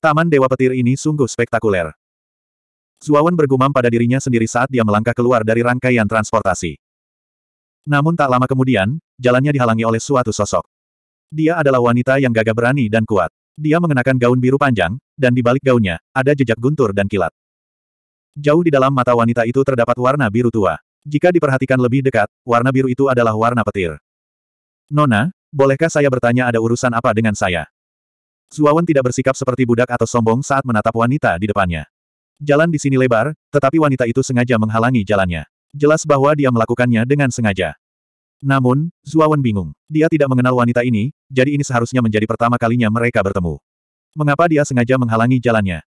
Taman Dewa Petir ini sungguh spektakuler. Zuawan bergumam pada dirinya sendiri saat dia melangkah keluar dari rangkaian transportasi. Namun tak lama kemudian, jalannya dihalangi oleh suatu sosok. Dia adalah wanita yang gagah berani dan kuat. Dia mengenakan gaun biru panjang, dan di balik gaunnya, ada jejak guntur dan kilat. Jauh di dalam mata wanita itu terdapat warna biru tua. Jika diperhatikan lebih dekat, warna biru itu adalah warna petir. Nona, bolehkah saya bertanya ada urusan apa dengan saya? Suawan tidak bersikap seperti budak atau sombong saat menatap wanita di depannya. Jalan di sini lebar, tetapi wanita itu sengaja menghalangi jalannya. Jelas bahwa dia melakukannya dengan sengaja. Namun, Zuawan bingung. Dia tidak mengenal wanita ini, jadi ini seharusnya menjadi pertama kalinya mereka bertemu. Mengapa dia sengaja menghalangi jalannya?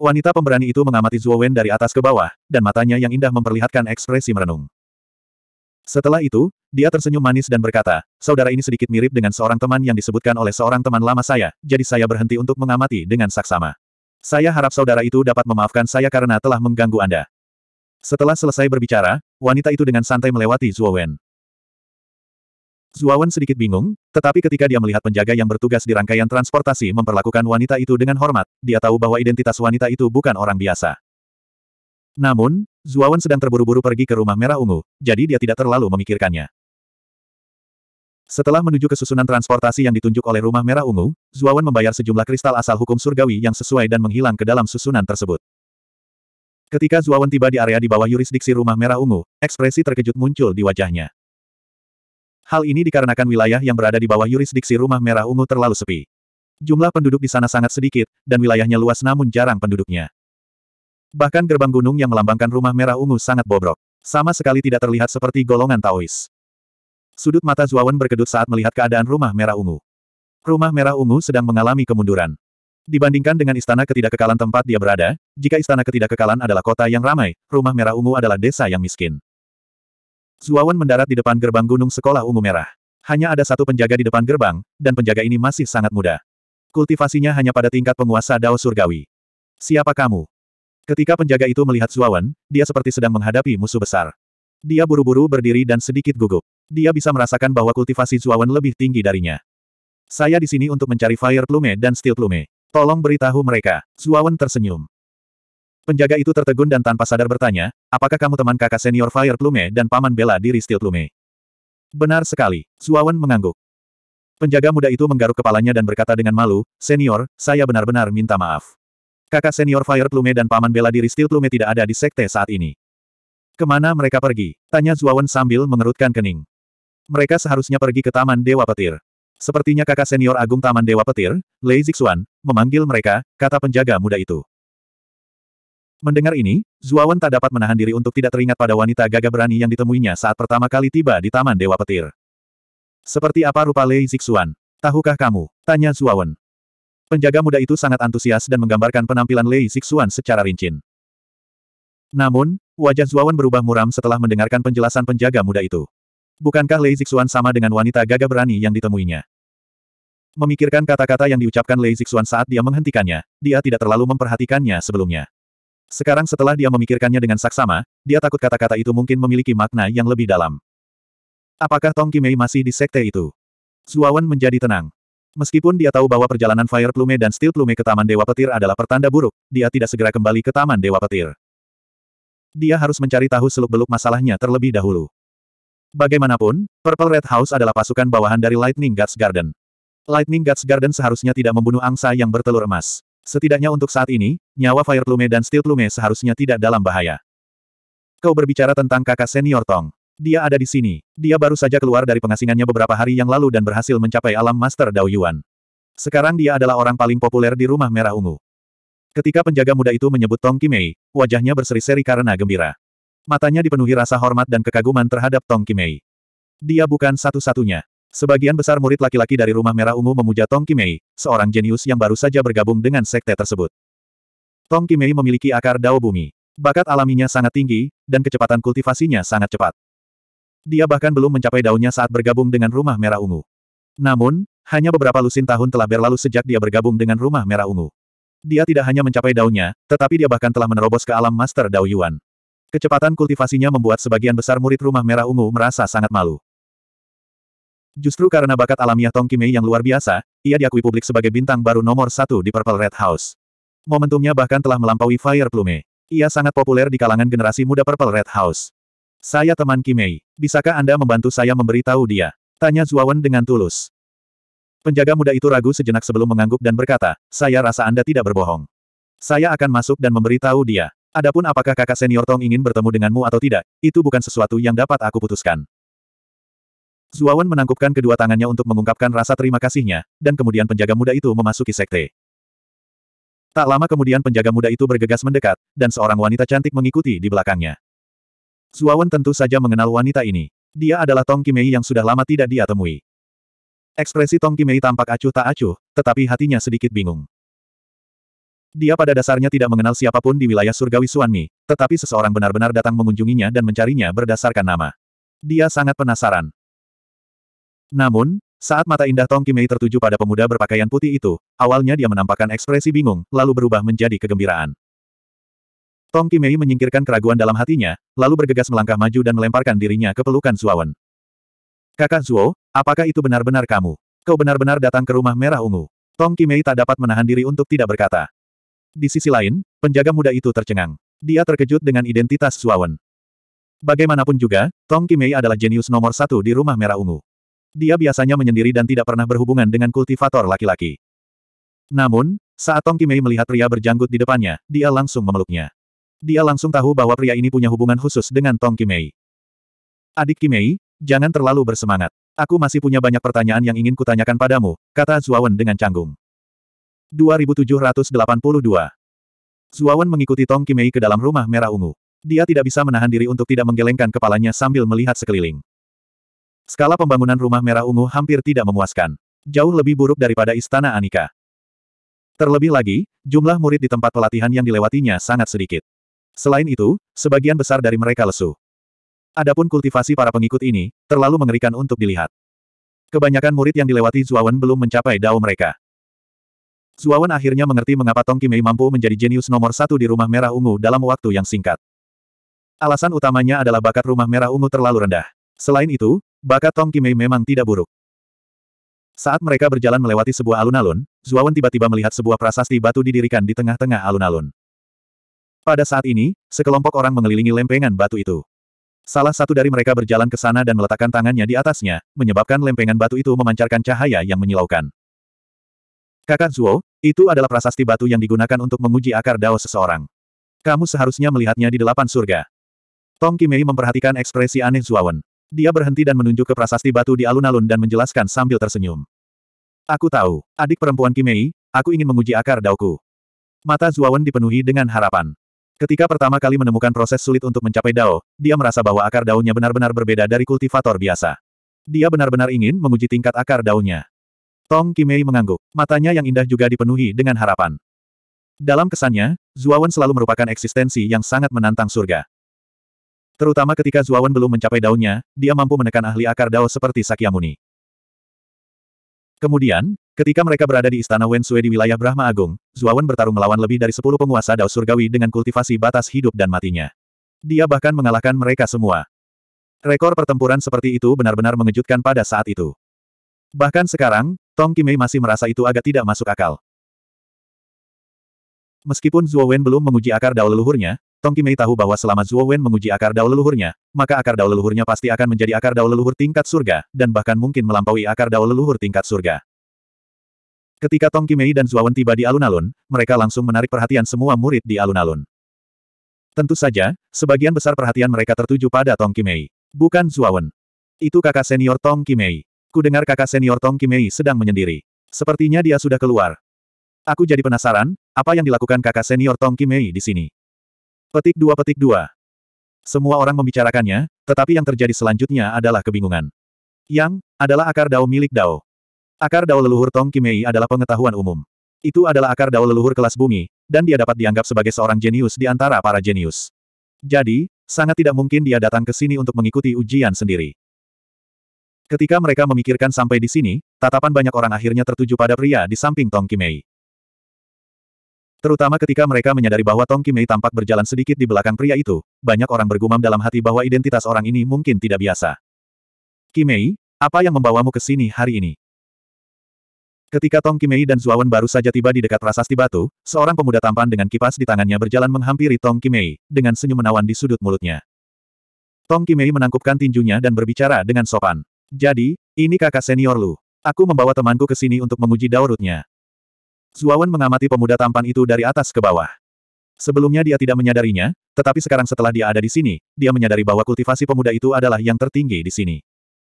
Wanita pemberani itu mengamati Zuawan dari atas ke bawah, dan matanya yang indah memperlihatkan ekspresi merenung. Setelah itu, dia tersenyum manis dan berkata, saudara ini sedikit mirip dengan seorang teman yang disebutkan oleh seorang teman lama saya, jadi saya berhenti untuk mengamati dengan saksama. Saya harap saudara itu dapat memaafkan saya karena telah mengganggu Anda. Setelah selesai berbicara, wanita itu dengan santai melewati Zuowen. Zuowen sedikit bingung, tetapi ketika dia melihat penjaga yang bertugas di rangkaian transportasi memperlakukan wanita itu dengan hormat, dia tahu bahwa identitas wanita itu bukan orang biasa. Namun, Zuawan sedang terburu-buru pergi ke rumah merah ungu, jadi dia tidak terlalu memikirkannya. Setelah menuju ke susunan transportasi yang ditunjuk oleh rumah merah ungu, Zuawan membayar sejumlah kristal asal hukum surgawi yang sesuai dan menghilang ke dalam susunan tersebut. Ketika Zuawan tiba di area di bawah yurisdiksi rumah merah ungu, ekspresi terkejut muncul di wajahnya. Hal ini dikarenakan wilayah yang berada di bawah yurisdiksi rumah merah ungu terlalu sepi. Jumlah penduduk di sana sangat sedikit, dan wilayahnya luas namun jarang penduduknya. Bahkan gerbang gunung yang melambangkan rumah merah ungu sangat bobrok. Sama sekali tidak terlihat seperti golongan Taois. Sudut mata Zuawan berkedut saat melihat keadaan rumah merah ungu. Rumah merah ungu sedang mengalami kemunduran. Dibandingkan dengan istana ketidakkekalan tempat dia berada, jika istana ketidakkekalan adalah kota yang ramai, rumah merah ungu adalah desa yang miskin. Zuawan mendarat di depan gerbang gunung sekolah ungu merah. Hanya ada satu penjaga di depan gerbang, dan penjaga ini masih sangat muda. Kultivasinya hanya pada tingkat penguasa Dao Surgawi. Siapa kamu? Ketika penjaga itu melihat Zuawan, dia seperti sedang menghadapi musuh besar. Dia buru-buru berdiri dan sedikit gugup. Dia bisa merasakan bahwa kultivasi Zuawan lebih tinggi darinya. Saya di sini untuk mencari Fire Plume dan Steel Plume. Tolong beritahu mereka. Zuawan tersenyum. Penjaga itu tertegun dan tanpa sadar bertanya, apakah kamu teman kakak senior Fire Plume dan paman bela diri Steel Plume? Benar sekali. Zuawan mengangguk. Penjaga muda itu menggaruk kepalanya dan berkata dengan malu, Senior, saya benar-benar minta maaf. Kakak senior Fire Plume dan paman bela diri Steel Plume tidak ada di sekte saat ini. Kemana mereka pergi? Tanya Zuawan sambil mengerutkan kening. Mereka seharusnya pergi ke Taman Dewa Petir. Sepertinya kakak senior agung Taman Dewa Petir, Lei Zixuan, memanggil mereka, kata penjaga muda itu. Mendengar ini, Zuawan tak dapat menahan diri untuk tidak teringat pada wanita gagah berani yang ditemuinya saat pertama kali tiba di Taman Dewa Petir. Seperti apa rupa Lei Zixuan? Tahukah kamu? Tanya Zuawan. Penjaga muda itu sangat antusias dan menggambarkan penampilan Lei Zixuan secara rinci. Namun, wajah Zuawan berubah muram setelah mendengarkan penjelasan penjaga muda itu. Bukankah Lei Zixuan sama dengan wanita gagah berani yang ditemuinya? Memikirkan kata-kata yang diucapkan Lei Zixuan saat dia menghentikannya, dia tidak terlalu memperhatikannya sebelumnya. Sekarang setelah dia memikirkannya dengan saksama, dia takut kata-kata itu mungkin memiliki makna yang lebih dalam. Apakah Tong Kimei masih di sekte itu? Zuawan menjadi tenang. Meskipun dia tahu bahwa perjalanan Fire Plume dan Steel Plume ke Taman Dewa Petir adalah pertanda buruk, dia tidak segera kembali ke Taman Dewa Petir. Dia harus mencari tahu seluk-beluk masalahnya terlebih dahulu. Bagaimanapun, Purple Red House adalah pasukan bawahan dari Lightning Gods Garden. Lightning Gods Garden seharusnya tidak membunuh angsa yang bertelur emas. Setidaknya untuk saat ini, nyawa Fire Plume dan Steel Plume seharusnya tidak dalam bahaya. Kau berbicara tentang kakak senior Tong. Dia ada di sini. Dia baru saja keluar dari pengasingannya beberapa hari yang lalu dan berhasil mencapai alam Master Dao Yuan. Sekarang dia adalah orang paling populer di rumah merah ungu. Ketika penjaga muda itu menyebut Tong Kimei, wajahnya berseri-seri karena gembira. Matanya dipenuhi rasa hormat dan kekaguman terhadap Tong Kimei. Dia bukan satu-satunya. Sebagian besar murid laki-laki dari rumah merah ungu memuja Tong Kimei, seorang jenius yang baru saja bergabung dengan sekte tersebut. Tong Kimei memiliki akar dao bumi. Bakat alaminya sangat tinggi, dan kecepatan kultivasinya sangat cepat. Dia bahkan belum mencapai daunnya saat bergabung dengan rumah merah ungu. Namun, hanya beberapa lusin tahun telah berlalu sejak dia bergabung dengan rumah merah ungu. Dia tidak hanya mencapai daunnya, tetapi dia bahkan telah menerobos ke alam master Dao Yuan. Kecepatan kultivasinya membuat sebagian besar murid rumah merah ungu merasa sangat malu. Justru karena bakat alamiah Tong Kimei yang luar biasa, ia diakui publik sebagai bintang baru nomor satu di Purple Red House. Momentumnya bahkan telah melampaui Fire Plume. Ia sangat populer di kalangan generasi muda Purple Red House. Saya teman Kimei. Bisakah Anda membantu saya memberitahu dia? Tanya Zuawan dengan tulus. Penjaga muda itu ragu sejenak sebelum mengangguk dan berkata, saya rasa Anda tidak berbohong. Saya akan masuk dan memberitahu dia. Adapun apakah kakak senior Tong ingin bertemu denganmu atau tidak, itu bukan sesuatu yang dapat aku putuskan. Zuawan menangkupkan kedua tangannya untuk mengungkapkan rasa terima kasihnya, dan kemudian penjaga muda itu memasuki sekte. Tak lama kemudian penjaga muda itu bergegas mendekat, dan seorang wanita cantik mengikuti di belakangnya. Zuawan tentu saja mengenal wanita ini. Dia adalah Tong Kimei yang sudah lama tidak dia temui. Ekspresi Tong Kimei tampak acuh tak acuh, tetapi hatinya sedikit bingung. Dia pada dasarnya tidak mengenal siapapun di wilayah surgawi Suanmi, tetapi seseorang benar-benar datang mengunjunginya dan mencarinya berdasarkan nama. Dia sangat penasaran. Namun, saat mata indah Tong Kimei tertuju pada pemuda berpakaian putih itu, awalnya dia menampakkan ekspresi bingung, lalu berubah menjadi kegembiraan. Tong Kimei menyingkirkan keraguan dalam hatinya, lalu bergegas melangkah maju dan melemparkan dirinya ke pelukan Zuawan. Kakak Zuo, apakah itu benar-benar kamu? Kau benar-benar datang ke rumah merah ungu. Tong Kimei tak dapat menahan diri untuk tidak berkata. Di sisi lain, penjaga muda itu tercengang. Dia terkejut dengan identitas Zuawan. Bagaimanapun juga, Tong Kimei adalah jenius nomor satu di rumah merah ungu. Dia biasanya menyendiri dan tidak pernah berhubungan dengan kultivator laki-laki. Namun, saat Tong Kimei melihat pria berjanggut di depannya, dia langsung memeluknya. Dia langsung tahu bahwa pria ini punya hubungan khusus dengan Tong Kimei. Adik Kimei, jangan terlalu bersemangat. Aku masih punya banyak pertanyaan yang ingin kutanyakan padamu, kata Zuawan dengan canggung. 2782 Zuawan mengikuti Tong Kimei ke dalam rumah merah ungu. Dia tidak bisa menahan diri untuk tidak menggelengkan kepalanya sambil melihat sekeliling. Skala pembangunan rumah merah ungu hampir tidak memuaskan. Jauh lebih buruk daripada istana Anika. Terlebih lagi, jumlah murid di tempat pelatihan yang dilewatinya sangat sedikit. Selain itu, sebagian besar dari mereka lesu. Adapun kultivasi para pengikut ini, terlalu mengerikan untuk dilihat. Kebanyakan murid yang dilewati Zuawan belum mencapai dao mereka. Zuawan akhirnya mengerti mengapa Tong Kimei mampu menjadi jenius nomor satu di rumah merah ungu dalam waktu yang singkat. Alasan utamanya adalah bakat rumah merah ungu terlalu rendah. Selain itu, bakat Tong Kimei memang tidak buruk. Saat mereka berjalan melewati sebuah alun-alun, Zuawan tiba-tiba melihat sebuah prasasti batu didirikan di tengah-tengah alun-alun. Pada saat ini, sekelompok orang mengelilingi lempengan batu itu. Salah satu dari mereka berjalan ke sana dan meletakkan tangannya di atasnya, menyebabkan lempengan batu itu memancarkan cahaya yang menyilaukan. Kakak Zuo, itu adalah prasasti batu yang digunakan untuk menguji akar dao seseorang. Kamu seharusnya melihatnya di delapan surga. Tong Kimei memperhatikan ekspresi aneh Zuawan. Dia berhenti dan menunjuk ke prasasti batu di alun-alun dan menjelaskan sambil tersenyum. Aku tahu, adik perempuan Kimei, aku ingin menguji akar dauku. Mata Zuawan dipenuhi dengan harapan. Ketika pertama kali menemukan proses sulit untuk mencapai dao, dia merasa bahwa akar daunnya benar-benar berbeda dari kultivator biasa. Dia benar-benar ingin menguji tingkat akar daunnya. Tong Kimei mengangguk. Matanya yang indah juga dipenuhi dengan harapan. Dalam kesannya, Zuawan selalu merupakan eksistensi yang sangat menantang surga. Terutama ketika Zuawan belum mencapai daunnya, dia mampu menekan ahli akar dao seperti Sakyamuni. Kemudian, Ketika mereka berada di Istana Wensue di wilayah Brahma Agung, Zuawan bertarung melawan lebih dari sepuluh penguasa Dao Surgawi dengan kultivasi batas hidup dan matinya. Dia bahkan mengalahkan mereka semua. Rekor pertempuran seperti itu benar-benar mengejutkan pada saat itu. Bahkan sekarang, Tong Kimei masih merasa itu agak tidak masuk akal. Meskipun Zuo Wen belum menguji akar dao leluhurnya, Tong Kimei tahu bahwa selama Zuo Wen menguji akar dao leluhurnya, maka akar dao leluhurnya pasti akan menjadi akar dao leluhur tingkat surga, dan bahkan mungkin melampaui akar dao leluhur tingkat surga. Ketika Tong Kimei dan Zuawan tiba di alun-alun, mereka langsung menarik perhatian semua murid di alun-alun. Tentu saja, sebagian besar perhatian mereka tertuju pada Tong Kimei. Bukan Zuawan. Itu kakak senior Tong Kimei. Kudengar kakak senior Tong Kimei sedang menyendiri. Sepertinya dia sudah keluar. Aku jadi penasaran, apa yang dilakukan kakak senior Tong Kimei di sini? Petik dua petik dua. Semua orang membicarakannya, tetapi yang terjadi selanjutnya adalah kebingungan. Yang, adalah akar dao milik dao. Akar daun leluhur Tong Kimei adalah pengetahuan umum. Itu adalah akar daun leluhur kelas bumi, dan dia dapat dianggap sebagai seorang jenius di antara para jenius. Jadi, sangat tidak mungkin dia datang ke sini untuk mengikuti ujian sendiri. Ketika mereka memikirkan sampai di sini, tatapan banyak orang akhirnya tertuju pada pria di samping Tong Kimei. Terutama ketika mereka menyadari bahwa Tong Kimei tampak berjalan sedikit di belakang pria itu, banyak orang bergumam dalam hati bahwa identitas orang ini mungkin tidak biasa. Kimei, apa yang membawamu ke sini hari ini? Ketika Tong Kimei dan Zuawan baru saja tiba di dekat prasasti batu, seorang pemuda tampan dengan kipas di tangannya berjalan menghampiri Tong Kimei, dengan senyum menawan di sudut mulutnya. Tong Kimei menangkupkan tinjunya dan berbicara dengan sopan. Jadi, ini kakak senior lu. Aku membawa temanku ke sini untuk menguji daurutnya. Zuawan mengamati pemuda tampan itu dari atas ke bawah. Sebelumnya dia tidak menyadarinya, tetapi sekarang setelah dia ada di sini, dia menyadari bahwa kultivasi pemuda itu adalah yang tertinggi di sini.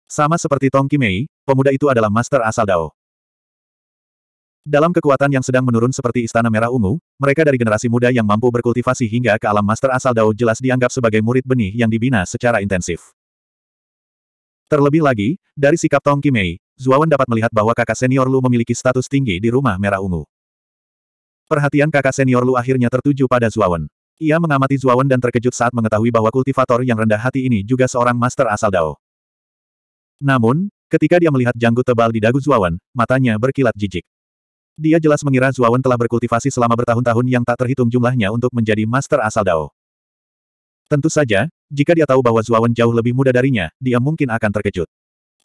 Sama seperti Tong Kimei, pemuda itu adalah master asal Dao. Dalam kekuatan yang sedang menurun seperti Istana Merah Ungu, mereka dari generasi muda yang mampu berkultivasi hingga ke alam master asal Dao jelas dianggap sebagai murid benih yang dibina secara intensif. Terlebih lagi, dari sikap Tong Kimei, Zuawan dapat melihat bahwa kakak senior Lu memiliki status tinggi di rumah Merah Ungu. Perhatian kakak senior Lu akhirnya tertuju pada Zuawan. Ia mengamati Zuawan dan terkejut saat mengetahui bahwa kultivator yang rendah hati ini juga seorang master asal Dao. Namun, ketika dia melihat janggut tebal di dagu Zuawan, matanya berkilat jijik. Dia jelas mengira Zuawan telah berkultivasi selama bertahun-tahun yang tak terhitung jumlahnya untuk menjadi master asal Dao. Tentu saja, jika dia tahu bahwa Zuawan jauh lebih muda darinya, dia mungkin akan terkejut.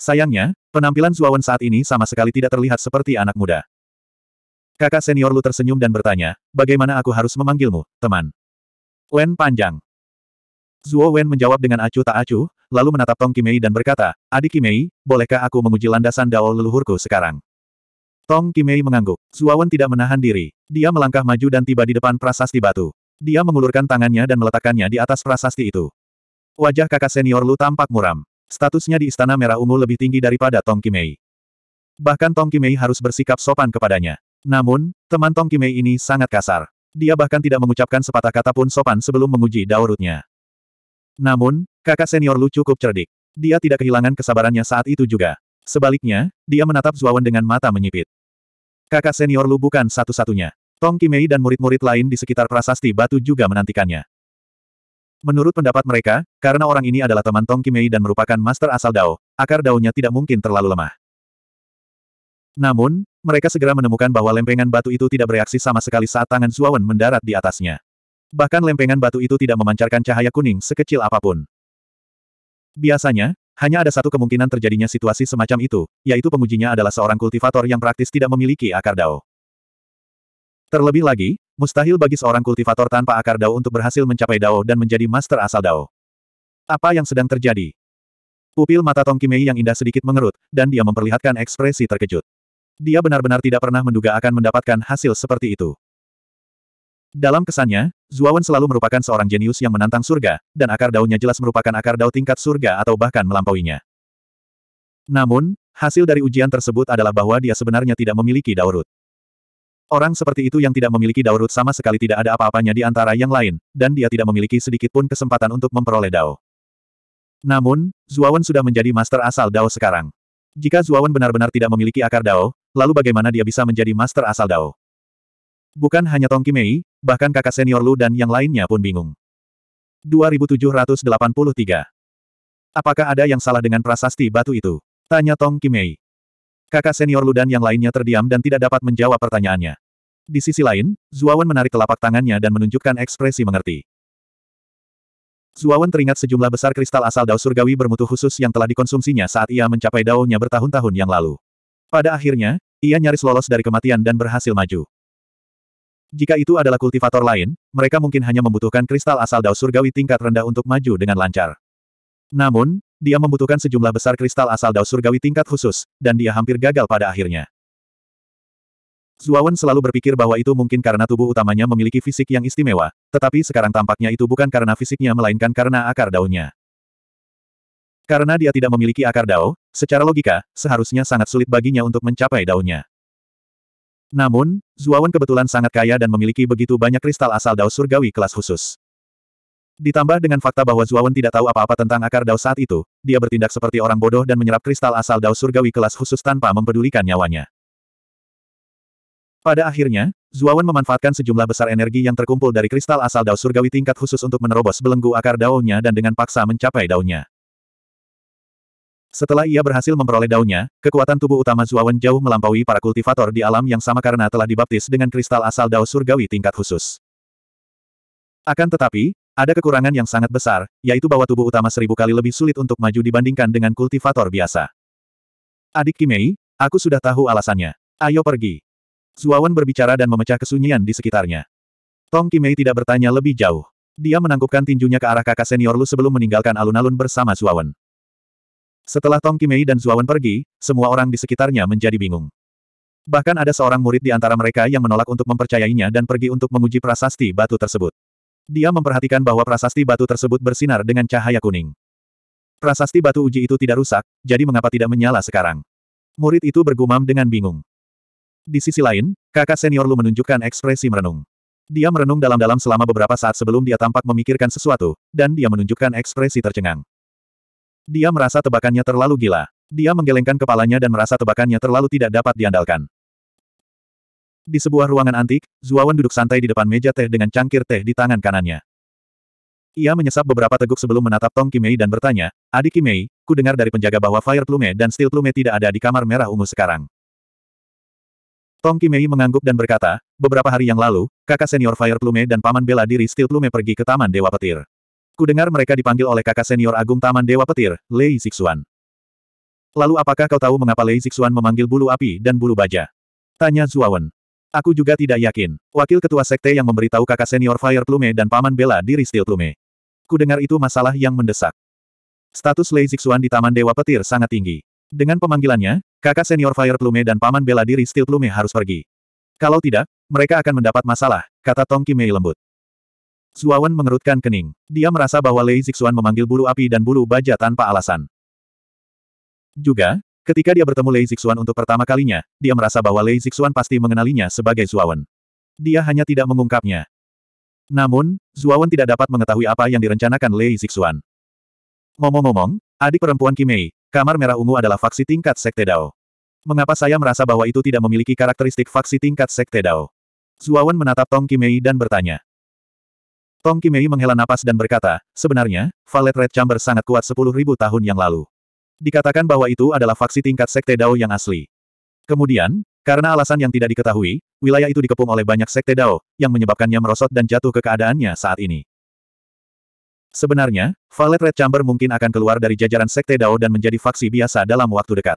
Sayangnya, penampilan Zuawan saat ini sama sekali tidak terlihat seperti anak muda. Kakak senior Lu tersenyum dan bertanya, bagaimana aku harus memanggilmu, teman? Wen panjang. Zuo Wen menjawab dengan acuh tak acuh, lalu menatap Tong Kimei dan berkata, Adik Kimei, bolehkah aku menguji landasan Dao leluhurku sekarang? Tong Kimei mengangguk. Zuawan tidak menahan diri. Dia melangkah maju dan tiba di depan prasasti batu. Dia mengulurkan tangannya dan meletakkannya di atas prasasti itu. Wajah kakak senior Lu tampak muram. Statusnya di Istana Merah Ungu lebih tinggi daripada Tong Kimei. Bahkan Tong Kimei harus bersikap sopan kepadanya. Namun, teman Tong Kimei ini sangat kasar. Dia bahkan tidak mengucapkan sepatah kata pun sopan sebelum menguji daurutnya. Namun, kakak senior Lu cukup cerdik. Dia tidak kehilangan kesabarannya saat itu juga. Sebaliknya, dia menatap Zuawan dengan mata menyipit. Kakak senior Lu bukan satu-satunya. Tong Kimei dan murid-murid lain di sekitar prasasti batu juga menantikannya. Menurut pendapat mereka, karena orang ini adalah teman Tong Kimei dan merupakan master asal Dao, akar daunnya tidak mungkin terlalu lemah. Namun, mereka segera menemukan bahwa lempengan batu itu tidak bereaksi sama sekali saat tangan Zuawan mendarat di atasnya. Bahkan lempengan batu itu tidak memancarkan cahaya kuning sekecil apapun. Biasanya, hanya ada satu kemungkinan terjadinya situasi semacam itu, yaitu pengujinya adalah seorang kultivator yang praktis tidak memiliki akar dao. Terlebih lagi, mustahil bagi seorang kultivator tanpa akar dao untuk berhasil mencapai dao dan menjadi master asal dao. Apa yang sedang terjadi? Pupil mata Tong Kimei yang indah sedikit mengerut, dan dia memperlihatkan ekspresi terkejut. Dia benar-benar tidak pernah menduga akan mendapatkan hasil seperti itu. Dalam kesannya, Zuawan selalu merupakan seorang jenius yang menantang surga, dan akar daunnya jelas merupakan akar daun tingkat surga atau bahkan melampauinya. Namun, hasil dari ujian tersebut adalah bahwa dia sebenarnya tidak memiliki daurut. Orang seperti itu yang tidak memiliki daurut sama sekali tidak ada apa-apanya di antara yang lain, dan dia tidak memiliki sedikit pun kesempatan untuk memperoleh dao. Namun, Zuawan sudah menjadi master asal dao sekarang. Jika Zuawan benar-benar tidak memiliki akar dao, lalu bagaimana dia bisa menjadi master asal dao? Bukan hanya Tong Kimei, bahkan kakak senior Lu dan yang lainnya pun bingung. 2783. Apakah ada yang salah dengan prasasti batu itu? Tanya Tong Kimei. Kakak senior Lu dan yang lainnya terdiam dan tidak dapat menjawab pertanyaannya. Di sisi lain, Zuawan menarik telapak tangannya dan menunjukkan ekspresi mengerti. Zuawan teringat sejumlah besar kristal asal dao surgawi bermutu khusus yang telah dikonsumsinya saat ia mencapai daunnya bertahun-tahun yang lalu. Pada akhirnya, ia nyaris lolos dari kematian dan berhasil maju. Jika itu adalah kultivator lain, mereka mungkin hanya membutuhkan kristal asal dao surgawi tingkat rendah untuk maju dengan lancar. Namun, dia membutuhkan sejumlah besar kristal asal dao surgawi tingkat khusus, dan dia hampir gagal pada akhirnya. Zuawan selalu berpikir bahwa itu mungkin karena tubuh utamanya memiliki fisik yang istimewa, tetapi sekarang tampaknya itu bukan karena fisiknya melainkan karena akar daunnya. Karena dia tidak memiliki akar dao, secara logika, seharusnya sangat sulit baginya untuk mencapai daunnya. Namun, Zuawan kebetulan sangat kaya dan memiliki begitu banyak kristal asal Dao Surgawi kelas khusus. Ditambah dengan fakta bahwa Zuawan tidak tahu apa-apa tentang akar Dao saat itu, dia bertindak seperti orang bodoh dan menyerap kristal asal Dao Surgawi kelas khusus tanpa mempedulikan nyawanya. Pada akhirnya, Zuawan memanfaatkan sejumlah besar energi yang terkumpul dari kristal asal Dao Surgawi tingkat khusus untuk menerobos belenggu akar Dao-nya dan dengan paksa mencapai Dao-nya. Setelah ia berhasil memperoleh daunnya, kekuatan tubuh utama Zuawan jauh melampaui para kultivator di alam yang sama karena telah dibaptis dengan kristal asal dao surgawi tingkat khusus. Akan tetapi, ada kekurangan yang sangat besar, yaitu bahwa tubuh utama seribu kali lebih sulit untuk maju dibandingkan dengan kultivator biasa. Adik Kimei, aku sudah tahu alasannya. Ayo pergi. Zuawan berbicara dan memecah kesunyian di sekitarnya. Tong Kimei tidak bertanya lebih jauh. Dia menangkupkan tinjunya ke arah kakak senior Lu sebelum meninggalkan alun-alun bersama Zuawan. Setelah Tong Kimei dan Zuawan pergi, semua orang di sekitarnya menjadi bingung. Bahkan ada seorang murid di antara mereka yang menolak untuk mempercayainya dan pergi untuk menguji prasasti batu tersebut. Dia memperhatikan bahwa prasasti batu tersebut bersinar dengan cahaya kuning. Prasasti batu uji itu tidak rusak, jadi mengapa tidak menyala sekarang? Murid itu bergumam dengan bingung. Di sisi lain, kakak senior Lu menunjukkan ekspresi merenung. Dia merenung dalam-dalam selama beberapa saat sebelum dia tampak memikirkan sesuatu, dan dia menunjukkan ekspresi tercengang. Dia merasa tebakannya terlalu gila. Dia menggelengkan kepalanya dan merasa tebakannya terlalu tidak dapat diandalkan. Di sebuah ruangan antik, Zuawan duduk santai di depan meja teh dengan cangkir teh di tangan kanannya. Ia menyesap beberapa teguk sebelum menatap Tong Kimei dan bertanya, Adik Kimei, ku dengar dari penjaga bahwa Fire Plume dan Steel Plume tidak ada di kamar merah ungu sekarang. Tong Kimei mengangguk dan berkata, beberapa hari yang lalu, kakak senior Fire Plume dan paman bela diri Steel Plume pergi ke Taman Dewa Petir. Kudengar mereka dipanggil oleh kakak senior Agung Taman Dewa Petir, Lei Zixuan. Lalu apakah kau tahu mengapa Lei Zixuan memanggil bulu api dan bulu baja? Tanya Zuawan. Aku juga tidak yakin. Wakil ketua sekte yang memberitahu kakak senior Fire Plume dan paman bela diri Steel Plume. Kudengar itu masalah yang mendesak. Status Lei Zixuan di Taman Dewa Petir sangat tinggi. Dengan pemanggilannya, kakak senior Fire Plume dan paman bela diri Steel Plume harus pergi. Kalau tidak, mereka akan mendapat masalah, kata Tong Kimei lembut. Zuawan mengerutkan kening. Dia merasa bahwa Lei Zixuan memanggil bulu api dan bulu baja tanpa alasan. Juga, ketika dia bertemu Lei Zixuan untuk pertama kalinya, dia merasa bahwa Lei Zixuan pasti mengenalinya sebagai Zuawan. Dia hanya tidak mengungkapnya. Namun, Zuawan tidak dapat mengetahui apa yang direncanakan Lei Zixuan. Ngomong-ngomong, adik perempuan Kimei, kamar merah ungu adalah faksi tingkat Sekte Dao. Mengapa saya merasa bahwa itu tidak memiliki karakteristik faksi tingkat Sekte Dao? Zuawan menatap Tong Kimei dan bertanya. Tong Kimei menghela napas dan berkata, sebenarnya, Valet Red Chamber sangat kuat 10.000 tahun yang lalu. Dikatakan bahwa itu adalah faksi tingkat Sekte Dao yang asli. Kemudian, karena alasan yang tidak diketahui, wilayah itu dikepung oleh banyak Sekte Dao, yang menyebabkannya merosot dan jatuh ke keadaannya saat ini. Sebenarnya, Valet Red Chamber mungkin akan keluar dari jajaran Sekte Dao dan menjadi faksi biasa dalam waktu dekat.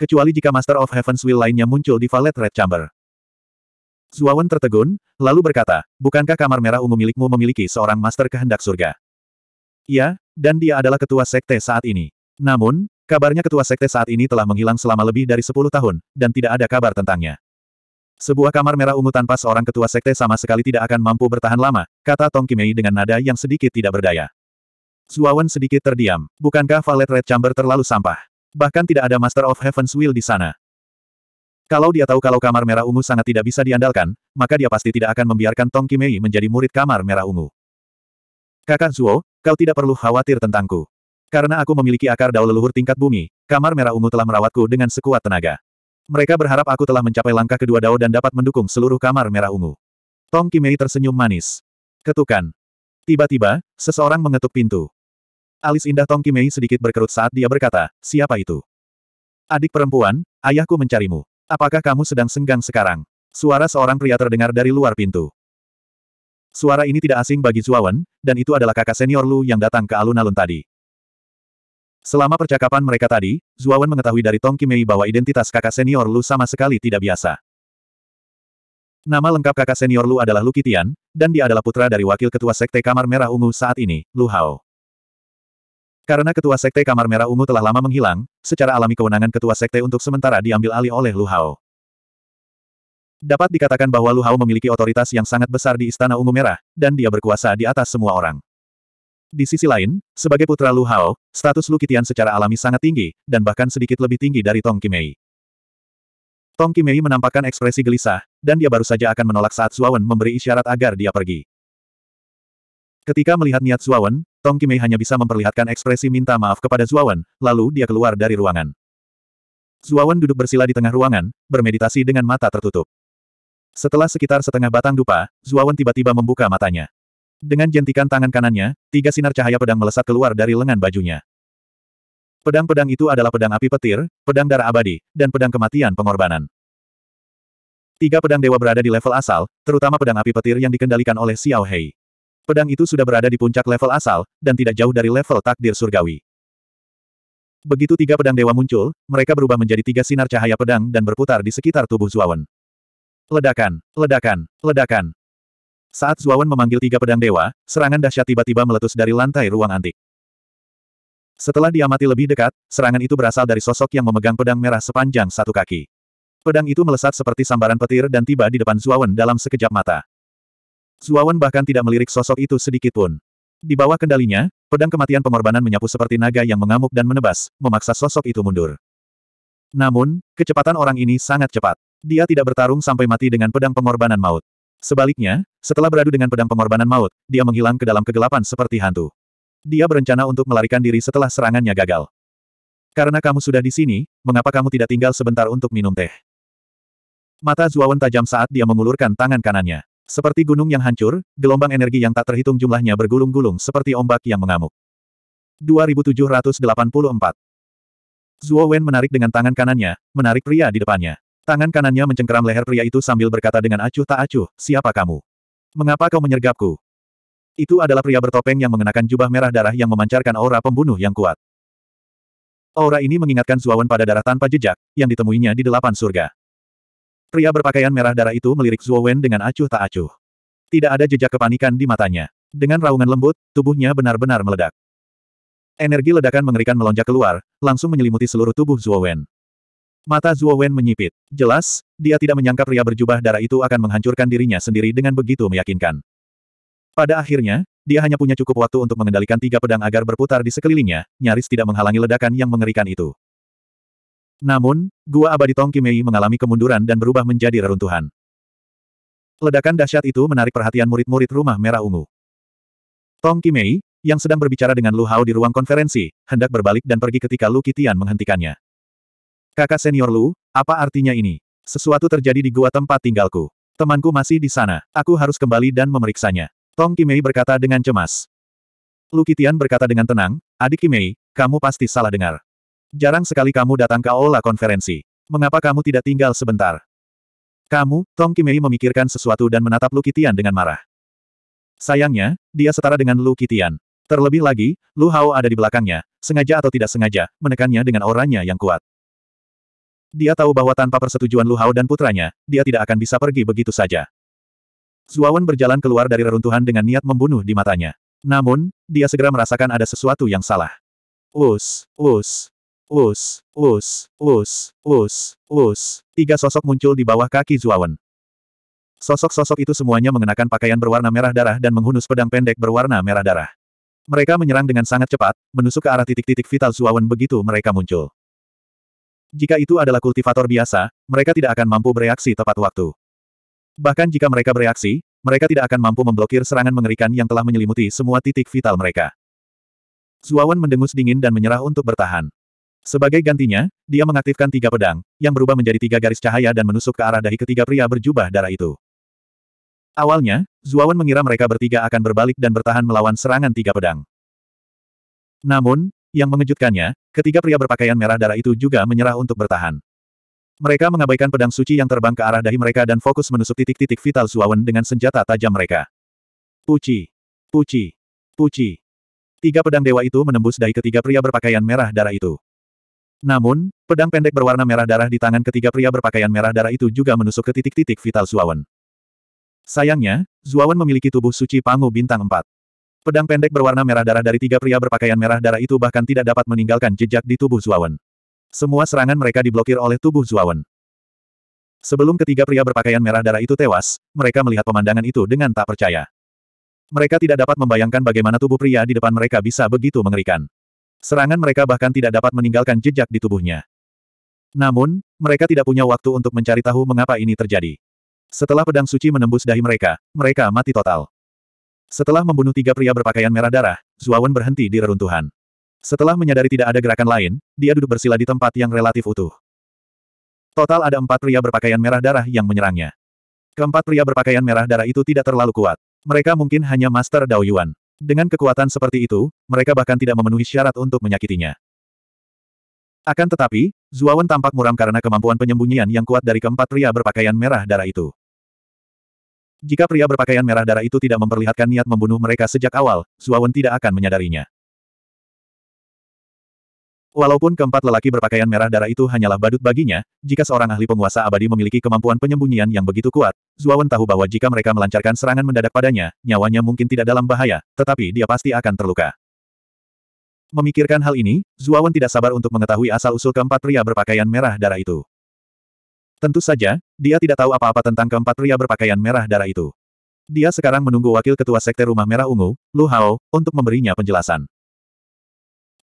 Kecuali jika Master of Heaven's Will lainnya muncul di Valet Red Chamber. Zuawan tertegun, lalu berkata, bukankah kamar merah ungu milikmu memiliki seorang master kehendak surga? Ya, dan dia adalah ketua sekte saat ini. Namun, kabarnya ketua sekte saat ini telah menghilang selama lebih dari 10 tahun, dan tidak ada kabar tentangnya. Sebuah kamar merah ungu tanpa seorang ketua sekte sama sekali tidak akan mampu bertahan lama, kata Tong Kimei dengan nada yang sedikit tidak berdaya. Zuawan sedikit terdiam. Bukankah Valet Red Chamber terlalu sampah? Bahkan tidak ada Master of Heaven's Will di sana. Kalau dia tahu kalau kamar merah ungu sangat tidak bisa diandalkan, maka dia pasti tidak akan membiarkan Tong Kimei menjadi murid kamar merah ungu. Kakak Zuo, kau tidak perlu khawatir tentangku. Karena aku memiliki akar daun leluhur tingkat bumi, kamar merah ungu telah merawatku dengan sekuat tenaga. Mereka berharap aku telah mencapai langkah kedua dao dan dapat mendukung seluruh kamar merah ungu. Tong Kimei tersenyum manis. Ketukan. Tiba-tiba, seseorang mengetuk pintu. Alis indah Tong Kimei sedikit berkerut saat dia berkata, siapa itu? Adik perempuan, ayahku mencarimu. Apakah kamu sedang senggang sekarang? Suara seorang pria terdengar dari luar pintu. Suara ini tidak asing bagi Zuawan, dan itu adalah kakak senior Lu yang datang ke alun-alun tadi. Selama percakapan mereka tadi, Zuawan mengetahui dari Tong Kimei bahwa identitas kakak senior Lu sama sekali tidak biasa. Nama lengkap kakak senior Lu adalah Lu Kitian, dan dia adalah putra dari wakil ketua sekte Kamar Merah Ungu saat ini, Lu Hao. Karena ketua sekte Kamar Merah Ungu telah lama menghilang, secara alami kewenangan ketua sekte untuk sementara diambil alih oleh Lu Hao. Dapat dikatakan bahwa Lu Hao memiliki otoritas yang sangat besar di Istana Ungu Merah, dan dia berkuasa di atas semua orang. Di sisi lain, sebagai putra Lu Hao, status Lu Kitian secara alami sangat tinggi, dan bahkan sedikit lebih tinggi dari Tong Kimei. Tong Kimei menampakkan ekspresi gelisah, dan dia baru saja akan menolak saat Suawen memberi isyarat agar dia pergi. Ketika melihat niat Suawen, Tong Kimei hanya bisa memperlihatkan ekspresi minta maaf kepada Zuawan, lalu dia keluar dari ruangan. Zuawan duduk bersila di tengah ruangan, bermeditasi dengan mata tertutup. Setelah sekitar setengah batang dupa, Zuawan tiba-tiba membuka matanya. Dengan jentikan tangan kanannya, tiga sinar cahaya pedang melesat keluar dari lengan bajunya. Pedang-pedang itu adalah pedang api petir, pedang darah abadi, dan pedang kematian pengorbanan. Tiga pedang dewa berada di level asal, terutama pedang api petir yang dikendalikan oleh Xiao Hei. Pedang itu sudah berada di puncak level asal, dan tidak jauh dari level takdir surgawi. Begitu tiga pedang dewa muncul, mereka berubah menjadi tiga sinar cahaya pedang dan berputar di sekitar tubuh Zuawan. Ledakan, ledakan, ledakan. Saat Zuawan memanggil tiga pedang dewa, serangan dahsyat tiba-tiba meletus dari lantai ruang antik. Setelah diamati lebih dekat, serangan itu berasal dari sosok yang memegang pedang merah sepanjang satu kaki. Pedang itu melesat seperti sambaran petir dan tiba di depan Zuawan dalam sekejap mata. Zuawan bahkan tidak melirik sosok itu sedikitpun. Di bawah kendalinya, pedang kematian pengorbanan menyapu seperti naga yang mengamuk dan menebas, memaksa sosok itu mundur. Namun, kecepatan orang ini sangat cepat. Dia tidak bertarung sampai mati dengan pedang pengorbanan maut. Sebaliknya, setelah beradu dengan pedang pengorbanan maut, dia menghilang ke dalam kegelapan seperti hantu. Dia berencana untuk melarikan diri setelah serangannya gagal. Karena kamu sudah di sini, mengapa kamu tidak tinggal sebentar untuk minum teh? Mata Zuawan tajam saat dia mengulurkan tangan kanannya. Seperti gunung yang hancur, gelombang energi yang tak terhitung jumlahnya bergulung-gulung seperti ombak yang mengamuk. 2784 Zuo Wen menarik dengan tangan kanannya, menarik pria di depannya. Tangan kanannya mencengkeram leher pria itu sambil berkata dengan acuh tak acuh, siapa kamu? Mengapa kau menyergapku? Itu adalah pria bertopeng yang mengenakan jubah merah darah yang memancarkan aura pembunuh yang kuat. Aura ini mengingatkan Wen pada darah tanpa jejak, yang ditemuinya di delapan surga. Pria berpakaian merah darah itu melirik Zuo Wen dengan acuh tak acuh. Tidak ada jejak kepanikan di matanya. Dengan raungan lembut, tubuhnya benar-benar meledak. Energi ledakan mengerikan melonjak keluar, langsung menyelimuti seluruh tubuh Zuo Wen. Mata Zuo Wen menyipit. Jelas, dia tidak menyangka pria berjubah darah itu akan menghancurkan dirinya sendiri dengan begitu meyakinkan. Pada akhirnya, dia hanya punya cukup waktu untuk mengendalikan tiga pedang agar berputar di sekelilingnya, nyaris tidak menghalangi ledakan yang mengerikan itu. Namun, Gua Abadi Tong Kimei mengalami kemunduran dan berubah menjadi reruntuhan. Ledakan dahsyat itu menarik perhatian murid-murid rumah merah ungu. Tong Kimei, yang sedang berbicara dengan Lu Hao di ruang konferensi, hendak berbalik dan pergi ketika Lu Kitian menghentikannya. Kakak senior Lu, apa artinya ini? Sesuatu terjadi di gua tempat tinggalku. Temanku masih di sana. Aku harus kembali dan memeriksanya. Tong Kimei berkata dengan cemas. Lu Kitian berkata dengan tenang, adik Kimei, kamu pasti salah dengar. Jarang sekali kamu datang ke aula konferensi. Mengapa kamu tidak tinggal sebentar? Kamu, Tong Kimei memikirkan sesuatu dan menatap Lu Kitian dengan marah. Sayangnya, dia setara dengan Lu Kitian. Terlebih lagi, Lu Hao ada di belakangnya, sengaja atau tidak sengaja, menekannya dengan auranya yang kuat. Dia tahu bahwa tanpa persetujuan Lu Hao dan putranya, dia tidak akan bisa pergi begitu saja. Zuawan berjalan keluar dari reruntuhan dengan niat membunuh di matanya. Namun, dia segera merasakan ada sesuatu yang salah. Us, us, Us, us, us, us, us. Tiga sosok muncul di bawah kaki Zuawan. Sosok-sosok itu semuanya mengenakan pakaian berwarna merah darah dan menghunus pedang pendek berwarna merah darah. Mereka menyerang dengan sangat cepat, menusuk ke arah titik-titik vital Zuawan begitu mereka muncul. Jika itu adalah kultivator biasa, mereka tidak akan mampu bereaksi tepat waktu. Bahkan jika mereka bereaksi, mereka tidak akan mampu memblokir serangan mengerikan yang telah menyelimuti semua titik vital mereka. Zuawan mendengus dingin dan menyerah untuk bertahan. Sebagai gantinya, dia mengaktifkan tiga pedang, yang berubah menjadi tiga garis cahaya dan menusuk ke arah dahi ketiga pria berjubah darah itu. Awalnya, Zuawan mengira mereka bertiga akan berbalik dan bertahan melawan serangan tiga pedang. Namun, yang mengejutkannya, ketiga pria berpakaian merah darah itu juga menyerah untuk bertahan. Mereka mengabaikan pedang suci yang terbang ke arah dahi mereka dan fokus menusuk titik-titik vital Zuawan dengan senjata tajam mereka. Puci! Puci! Puci! Tiga pedang dewa itu menembus dahi ketiga pria berpakaian merah darah itu. Namun, pedang pendek berwarna merah darah di tangan ketiga pria berpakaian merah darah itu juga menusuk ke titik-titik vital Zuawan. Sayangnya, Zuawan memiliki tubuh suci Pangu Bintang 4. Pedang pendek berwarna merah darah dari tiga pria berpakaian merah darah itu bahkan tidak dapat meninggalkan jejak di tubuh Zuawan. Semua serangan mereka diblokir oleh tubuh Zuawan. Sebelum ketiga pria berpakaian merah darah itu tewas, mereka melihat pemandangan itu dengan tak percaya. Mereka tidak dapat membayangkan bagaimana tubuh pria di depan mereka bisa begitu mengerikan. Serangan mereka bahkan tidak dapat meninggalkan jejak di tubuhnya. Namun, mereka tidak punya waktu untuk mencari tahu mengapa ini terjadi. Setelah pedang suci menembus dahi mereka, mereka mati total. Setelah membunuh tiga pria berpakaian merah darah, Zuawan berhenti di reruntuhan. Setelah menyadari tidak ada gerakan lain, dia duduk bersila di tempat yang relatif utuh. Total ada empat pria berpakaian merah darah yang menyerangnya. Keempat pria berpakaian merah darah itu tidak terlalu kuat. Mereka mungkin hanya Master Dao Yuan. Dengan kekuatan seperti itu, mereka bahkan tidak memenuhi syarat untuk menyakitinya. Akan tetapi, Zuawan tampak muram karena kemampuan penyembunyian yang kuat dari keempat pria berpakaian merah darah itu. Jika pria berpakaian merah darah itu tidak memperlihatkan niat membunuh mereka sejak awal, Zuawan tidak akan menyadarinya. Walaupun keempat lelaki berpakaian merah darah itu hanyalah badut baginya, jika seorang ahli penguasa abadi memiliki kemampuan penyembunyian yang begitu kuat, Zuawan tahu bahwa jika mereka melancarkan serangan mendadak padanya, nyawanya mungkin tidak dalam bahaya, tetapi dia pasti akan terluka. Memikirkan hal ini, Zuawan tidak sabar untuk mengetahui asal-usul keempat pria berpakaian merah darah itu. Tentu saja, dia tidak tahu apa-apa tentang keempat pria berpakaian merah darah itu. Dia sekarang menunggu wakil ketua sekte rumah merah ungu, Lu Hao, untuk memberinya penjelasan.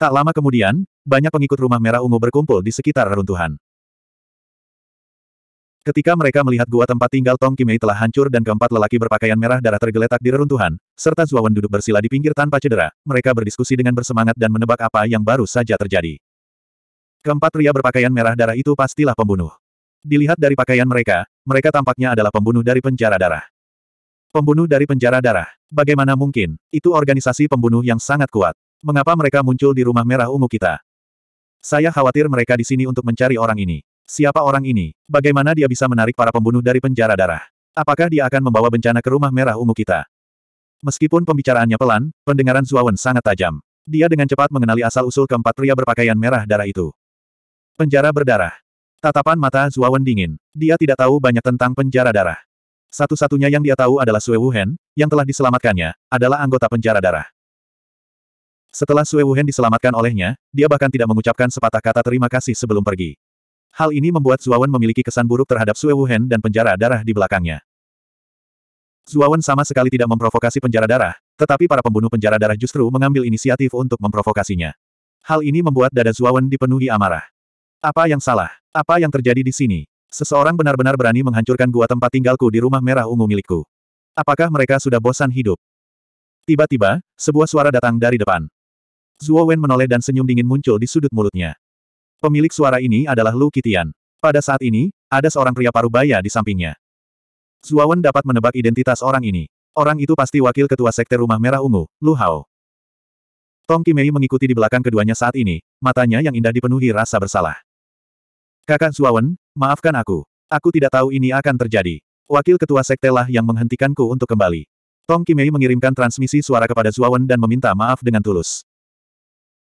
Tak lama kemudian, banyak pengikut rumah merah ungu berkumpul di sekitar reruntuhan. Ketika mereka melihat gua tempat tinggal Tong Kimei telah hancur dan keempat lelaki berpakaian merah darah tergeletak di reruntuhan, serta Zuawan duduk bersila di pinggir tanpa cedera, mereka berdiskusi dengan bersemangat dan menebak apa yang baru saja terjadi. Keempat pria berpakaian merah darah itu pastilah pembunuh. Dilihat dari pakaian mereka, mereka tampaknya adalah pembunuh dari penjara darah. Pembunuh dari penjara darah, bagaimana mungkin, itu organisasi pembunuh yang sangat kuat. Mengapa mereka muncul di rumah merah ungu kita? Saya khawatir mereka di sini untuk mencari orang ini. Siapa orang ini? Bagaimana dia bisa menarik para pembunuh dari penjara darah? Apakah dia akan membawa bencana ke rumah merah ungu kita? Meskipun pembicaraannya pelan, pendengaran Zuawan sangat tajam. Dia dengan cepat mengenali asal-usul keempat pria berpakaian merah darah itu. Penjara berdarah. Tatapan mata Zuawan dingin. Dia tidak tahu banyak tentang penjara darah. Satu-satunya yang dia tahu adalah Sue Wuhen, yang telah diselamatkannya, adalah anggota penjara darah. Setelah Sue Wuhan diselamatkan olehnya, dia bahkan tidak mengucapkan sepatah kata terima kasih sebelum pergi. Hal ini membuat Zuawan memiliki kesan buruk terhadap Sue Wuhan dan penjara darah di belakangnya. Zuawan sama sekali tidak memprovokasi penjara darah, tetapi para pembunuh penjara darah justru mengambil inisiatif untuk memprovokasinya. Hal ini membuat dada Zuawan dipenuhi amarah. Apa yang salah? Apa yang terjadi di sini? Seseorang benar-benar berani menghancurkan gua tempat tinggalku di rumah merah ungu milikku. Apakah mereka sudah bosan hidup? Tiba-tiba, sebuah suara datang dari depan. Zuo Wen menoleh dan senyum dingin muncul di sudut mulutnya. Pemilik suara ini adalah Lu Kitian. Pada saat ini, ada seorang pria parubaya di sampingnya. Zuo Wen dapat menebak identitas orang ini. Orang itu pasti wakil ketua sekte rumah merah ungu, Lu Hao. Tong Kimei mengikuti di belakang keduanya saat ini, matanya yang indah dipenuhi rasa bersalah. Kakak Zuo Wen, maafkan aku. Aku tidak tahu ini akan terjadi. Wakil ketua sekte lah yang menghentikanku untuk kembali. Tong Kimei mengirimkan transmisi suara kepada Wen dan meminta maaf dengan tulus.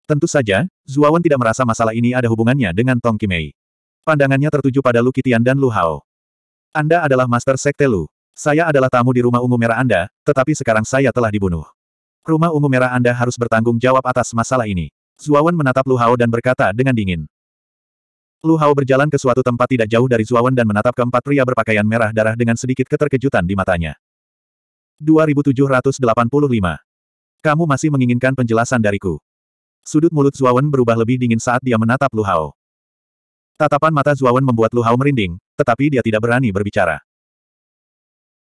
Tentu saja, Zuawan tidak merasa masalah ini ada hubungannya dengan Tong Kimei. Pandangannya tertuju pada Lu Kitian dan Lu Hao. Anda adalah Master Sekte Lu. Saya adalah tamu di rumah ungu merah Anda, tetapi sekarang saya telah dibunuh. Rumah ungu merah Anda harus bertanggung jawab atas masalah ini. Zuawan menatap Lu Hao dan berkata dengan dingin. Lu Hao berjalan ke suatu tempat tidak jauh dari Zuawan dan menatap keempat pria berpakaian merah darah dengan sedikit keterkejutan di matanya. 2785. Kamu masih menginginkan penjelasan dariku. Sudut mulut Zuawan berubah lebih dingin saat dia menatap Lu Hao. Tatapan mata Zuawan membuat Lu Hao merinding, tetapi dia tidak berani berbicara.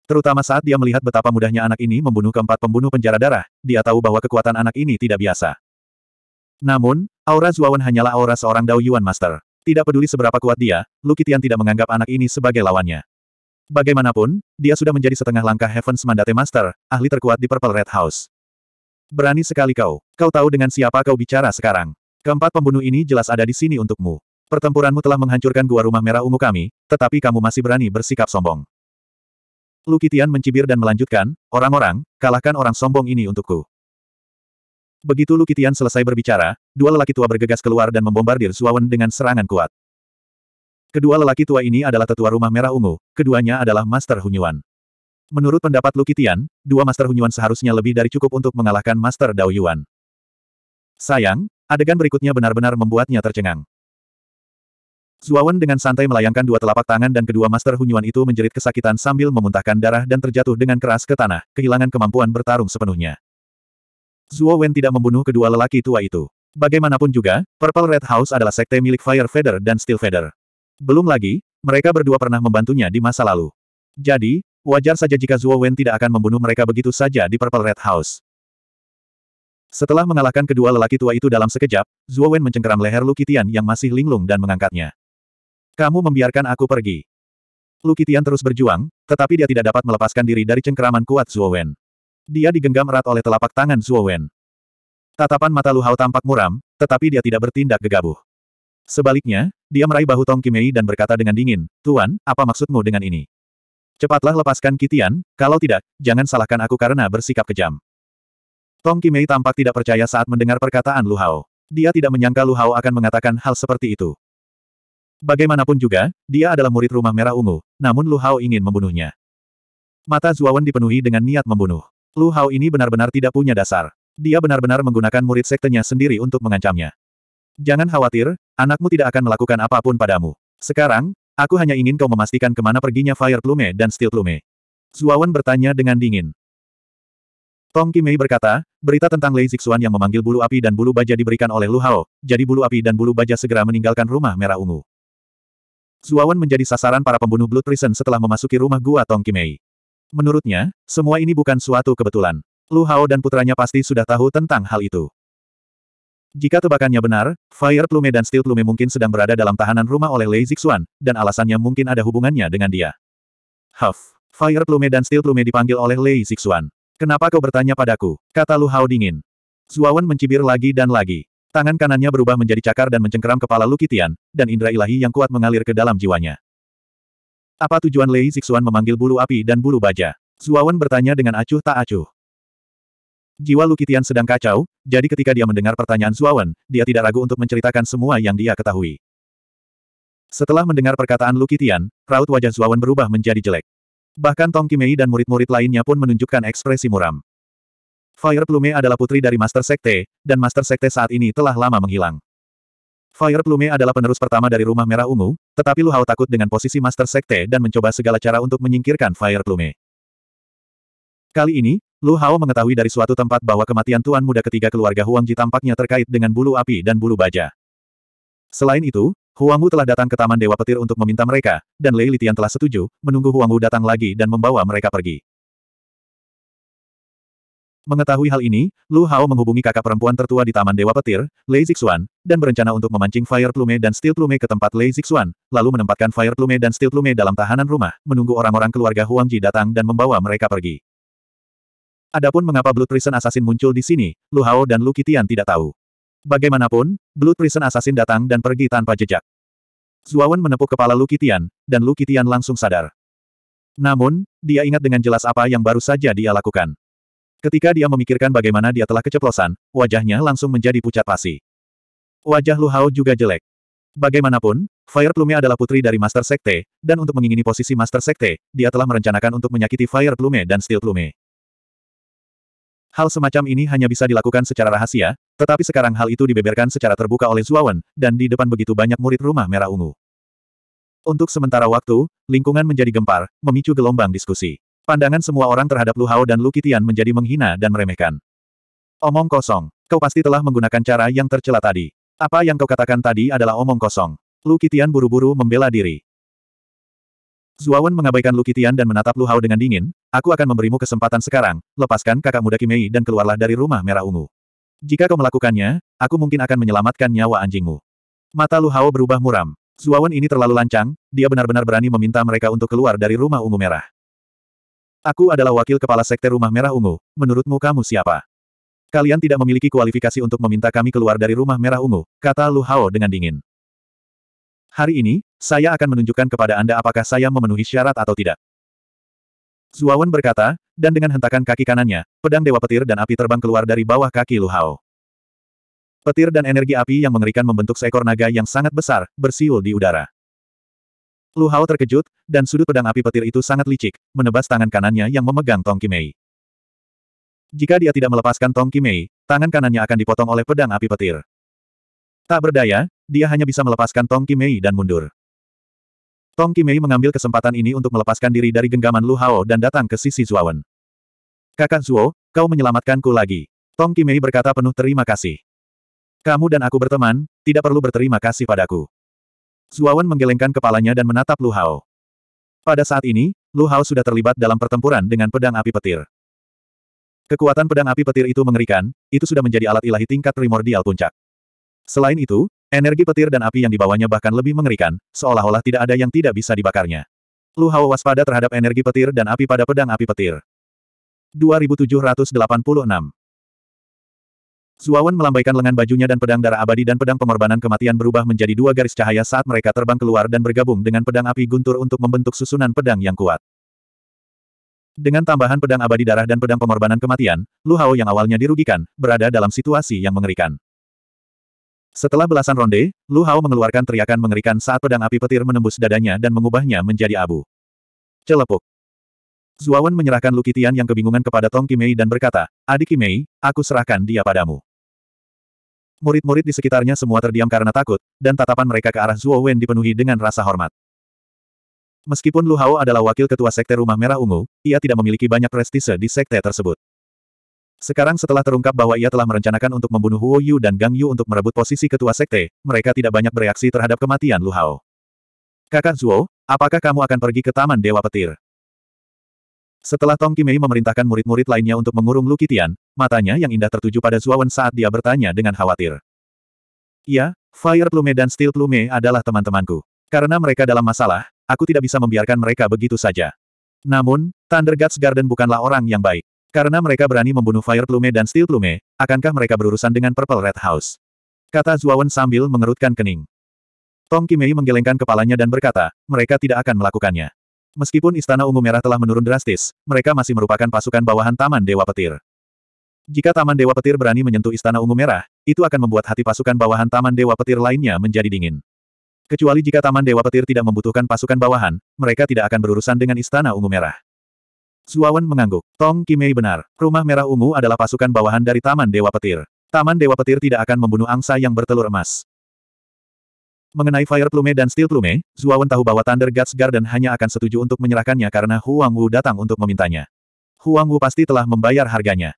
Terutama saat dia melihat betapa mudahnya anak ini membunuh keempat pembunuh penjara darah, dia tahu bahwa kekuatan anak ini tidak biasa. Namun, aura Zuawan hanyalah aura seorang Dao Yuan Master. Tidak peduli seberapa kuat dia, Lukitian tidak menganggap anak ini sebagai lawannya. Bagaimanapun, dia sudah menjadi setengah langkah Heaven's Mandate Master, ahli terkuat di Purple Red House. Berani sekali kau. Kau tahu dengan siapa kau bicara sekarang. Keempat pembunuh ini jelas ada di sini untukmu. Pertempuranmu telah menghancurkan gua rumah merah ungu kami, tetapi kamu masih berani bersikap sombong. Lukitian mencibir dan melanjutkan, orang-orang, kalahkan orang sombong ini untukku. Begitu Lukitian selesai berbicara, dua lelaki tua bergegas keluar dan membombardir Zuawan dengan serangan kuat. Kedua lelaki tua ini adalah tetua rumah merah ungu, keduanya adalah Master Hunyuan. Menurut pendapat Lu Kitian, dua Master Hunyuan seharusnya lebih dari cukup untuk mengalahkan Master Dao Yuan. Sayang, adegan berikutnya benar-benar membuatnya tercengang. Zuawan dengan santai melayangkan dua telapak tangan dan kedua Master Hunyuan itu menjerit kesakitan sambil memuntahkan darah dan terjatuh dengan keras ke tanah, kehilangan kemampuan bertarung sepenuhnya. Zuo tidak membunuh kedua lelaki tua itu. Bagaimanapun juga, Purple Red House adalah sekte milik Fire Feather dan Steel Feather. Belum lagi, mereka berdua pernah membantunya di masa lalu. Jadi, Wajar saja jika Zuo Wen tidak akan membunuh mereka begitu saja di Purple Red House. Setelah mengalahkan kedua lelaki tua itu dalam sekejap, Zuo Wen mencengkeram leher Lukitian yang masih linglung dan mengangkatnya. Kamu membiarkan aku pergi. Lukitian terus berjuang, tetapi dia tidak dapat melepaskan diri dari cengkeraman kuat Zuo Wen. Dia digenggam erat oleh telapak tangan Zuo Wen. Tatapan mata Lu Hao tampak muram, tetapi dia tidak bertindak gegabah. Sebaliknya, dia meraih bahu Tong Kimei dan berkata dengan dingin, Tuan, apa maksudmu dengan ini? Cepatlah lepaskan Kitian, kalau tidak, jangan salahkan aku karena bersikap kejam. Tong Kimei tampak tidak percaya saat mendengar perkataan Lu Hao. Dia tidak menyangka Lu Hao akan mengatakan hal seperti itu. Bagaimanapun juga, dia adalah murid rumah merah ungu, namun Lu Hao ingin membunuhnya. Mata Zuawan dipenuhi dengan niat membunuh. Lu Hao ini benar-benar tidak punya dasar. Dia benar-benar menggunakan murid sektenya sendiri untuk mengancamnya. Jangan khawatir, anakmu tidak akan melakukan apapun padamu. Sekarang, Aku hanya ingin kau memastikan kemana perginya Fire Plume dan Steel Plume. Zuawan bertanya dengan dingin. Tong Kimei berkata, berita tentang Lei Zixuan yang memanggil bulu api dan bulu baja diberikan oleh Lu Hao, jadi bulu api dan bulu baja segera meninggalkan rumah merah ungu. Zuawan menjadi sasaran para pembunuh Blood Prison setelah memasuki rumah gua Tong Kimei. Menurutnya, semua ini bukan suatu kebetulan. Lu Hao dan putranya pasti sudah tahu tentang hal itu. Jika tebakannya benar, Fire Plume dan Steel Plume mungkin sedang berada dalam tahanan rumah oleh Lei Zixuan, dan alasannya mungkin ada hubungannya dengan dia. Huff. Fire Plume dan Steel Plume dipanggil oleh Lei Zixuan. Kenapa kau bertanya padaku? Kata Lu Hao dingin. Zuawan mencibir lagi dan lagi. Tangan kanannya berubah menjadi cakar dan mencengkeram kepala Lu Kitian, dan indera ilahi yang kuat mengalir ke dalam jiwanya. Apa tujuan Lei Zixuan memanggil bulu api dan bulu baja? Zuawan bertanya dengan acuh tak acuh. Jiwa Lukitian sedang kacau, jadi ketika dia mendengar pertanyaan Zuawan, dia tidak ragu untuk menceritakan semua yang dia ketahui. Setelah mendengar perkataan Lukitian, raut wajah Zuawan berubah menjadi jelek. Bahkan Tong Kimei dan murid-murid lainnya pun menunjukkan ekspresi muram. Fire Plume adalah putri dari Master Sekte, dan Master Sekte saat ini telah lama menghilang. Fire Plume adalah penerus pertama dari Rumah Merah Ungu, tetapi Lu Hao takut dengan posisi Master Sekte dan mencoba segala cara untuk menyingkirkan Fire Plume. Kali ini, Lu Hao mengetahui dari suatu tempat bahwa kematian tuan muda ketiga keluarga Huang Ji tampaknya terkait dengan bulu api dan bulu baja. Selain itu, Huang Wu telah datang ke Taman Dewa Petir untuk meminta mereka, dan Lei Litian telah setuju, menunggu Huang Wu datang lagi dan membawa mereka pergi. Mengetahui hal ini, Lu Hao menghubungi kakak perempuan tertua di Taman Dewa Petir, Lei Zixuan, dan berencana untuk memancing Fire Plume dan Steel Plume ke tempat Lei Zixuan, lalu menempatkan Fire Plume dan Steel Plume dalam tahanan rumah, menunggu orang-orang keluarga Huang Ji datang dan membawa mereka pergi. Adapun mengapa Blood Prison Assassin muncul di sini, Lu Hao dan Lu Kitian tidak tahu. Bagaimanapun, Blood Prison Assassin datang dan pergi tanpa jejak. Zuawan menepuk kepala Lu Kitian, dan Lu Kitian langsung sadar. Namun, dia ingat dengan jelas apa yang baru saja dia lakukan. Ketika dia memikirkan bagaimana dia telah keceplosan, wajahnya langsung menjadi pucat pasi. Wajah Lu Hao juga jelek. Bagaimanapun, Fire Plume adalah putri dari Master Sekte, dan untuk mengingini posisi Master Sekte, dia telah merencanakan untuk menyakiti Fire Plume dan Steel Plume. Hal semacam ini hanya bisa dilakukan secara rahasia, tetapi sekarang hal itu dibeberkan secara terbuka oleh Zuawan, dan di depan begitu banyak murid rumah merah ungu. Untuk sementara waktu, lingkungan menjadi gempar, memicu gelombang diskusi. Pandangan semua orang terhadap Lu Hao dan Lu Kitian menjadi menghina dan meremehkan. Omong kosong. Kau pasti telah menggunakan cara yang tercela tadi. Apa yang kau katakan tadi adalah omong kosong. Lu Kitian buru-buru membela diri. Zuawan mengabaikan Lu Kitian dan menatap Lu Hao dengan dingin, aku akan memberimu kesempatan sekarang, lepaskan kakak muda Kimei dan keluarlah dari rumah merah ungu. Jika kau melakukannya, aku mungkin akan menyelamatkan nyawa anjingmu. Mata Lu Hao berubah muram. Zuawan ini terlalu lancang, dia benar-benar berani meminta mereka untuk keluar dari rumah ungu merah. Aku adalah wakil kepala sekte rumah merah ungu, menurutmu kamu siapa? Kalian tidak memiliki kualifikasi untuk meminta kami keluar dari rumah merah ungu, kata Lu Hao dengan dingin. Hari ini, saya akan menunjukkan kepada Anda apakah saya memenuhi syarat atau tidak. Zuawan berkata, dan dengan hentakan kaki kanannya, pedang Dewa Petir dan api terbang keluar dari bawah kaki Lu Hao. Petir dan energi api yang mengerikan membentuk seekor naga yang sangat besar, bersiul di udara. Lu Hao terkejut, dan sudut pedang api petir itu sangat licik, menebas tangan kanannya yang memegang Tong Kimei. Jika dia tidak melepaskan Tong Kimei, tangan kanannya akan dipotong oleh pedang api petir. Tak berdaya, dia hanya bisa melepaskan Tong Kimei dan mundur. Tong Kimei mengambil kesempatan ini untuk melepaskan diri dari genggaman Lu Hao dan datang ke sisi Zuawan. Kakak Zuo, kau menyelamatkanku lagi. Tong Kimei berkata penuh terima kasih. Kamu dan aku berteman, tidak perlu berterima kasih padaku. Zuawan menggelengkan kepalanya dan menatap Lu Hao. Pada saat ini, Lu Hao sudah terlibat dalam pertempuran dengan pedang api petir. Kekuatan pedang api petir itu mengerikan, itu sudah menjadi alat ilahi tingkat primordial puncak. Selain itu, energi petir dan api yang dibawanya bahkan lebih mengerikan, seolah-olah tidak ada yang tidak bisa dibakarnya. Lu Hao waspada terhadap energi petir dan api pada pedang api petir. 2786 Zuawan melambaikan lengan bajunya dan pedang darah abadi dan pedang pengorbanan kematian berubah menjadi dua garis cahaya saat mereka terbang keluar dan bergabung dengan pedang api guntur untuk membentuk susunan pedang yang kuat. Dengan tambahan pedang abadi darah dan pedang pengorbanan kematian, Lu Hao yang awalnya dirugikan, berada dalam situasi yang mengerikan. Setelah belasan ronde, Lu Hao mengeluarkan teriakan mengerikan saat pedang api petir menembus dadanya dan mengubahnya menjadi abu. Celepuk. Zuawan menyerahkan Lu Kitian yang kebingungan kepada Tong Kimei dan berkata, Adik Kimei, aku serahkan dia padamu. Murid-murid di sekitarnya semua terdiam karena takut, dan tatapan mereka ke arah Zuo Wen dipenuhi dengan rasa hormat. Meskipun Lu Hao adalah wakil ketua Sekte Rumah Merah Ungu, ia tidak memiliki banyak prestise di Sekte tersebut. Sekarang setelah terungkap bahwa ia telah merencanakan untuk membunuh Huo Yu dan Gang Yu untuk merebut posisi ketua sekte, mereka tidak banyak bereaksi terhadap kematian Lu Hao. Kakak Zuo, apakah kamu akan pergi ke Taman Dewa Petir? Setelah Tong Kimei memerintahkan murid-murid lainnya untuk mengurung Lu Kitian, matanya yang indah tertuju pada Zuo Wen saat dia bertanya dengan khawatir. Ya, Fire Plume dan Steel Plume adalah teman-temanku. Karena mereka dalam masalah, aku tidak bisa membiarkan mereka begitu saja. Namun, Thunder Gods Garden bukanlah orang yang baik. Karena mereka berani membunuh Fire Plume dan Steel Plume, akankah mereka berurusan dengan Purple Red House? Kata Zuawan sambil mengerutkan kening. Tong Kimei menggelengkan kepalanya dan berkata, mereka tidak akan melakukannya. Meskipun Istana Ungu Merah telah menurun drastis, mereka masih merupakan pasukan bawahan Taman Dewa Petir. Jika Taman Dewa Petir berani menyentuh Istana Ungu Merah, itu akan membuat hati pasukan bawahan Taman Dewa Petir lainnya menjadi dingin. Kecuali jika Taman Dewa Petir tidak membutuhkan pasukan bawahan, mereka tidak akan berurusan dengan Istana Ungu Merah. Zuawan mengangguk. Tong Kimei benar. Rumah Merah Ungu adalah pasukan bawahan dari Taman Dewa Petir. Taman Dewa Petir tidak akan membunuh angsa yang bertelur emas. Mengenai Fire Plume dan Steel Plume, Zuawan tahu bahwa Thunder God's Garden hanya akan setuju untuk menyerahkannya karena Huang Wu datang untuk memintanya. Huang Wu pasti telah membayar harganya.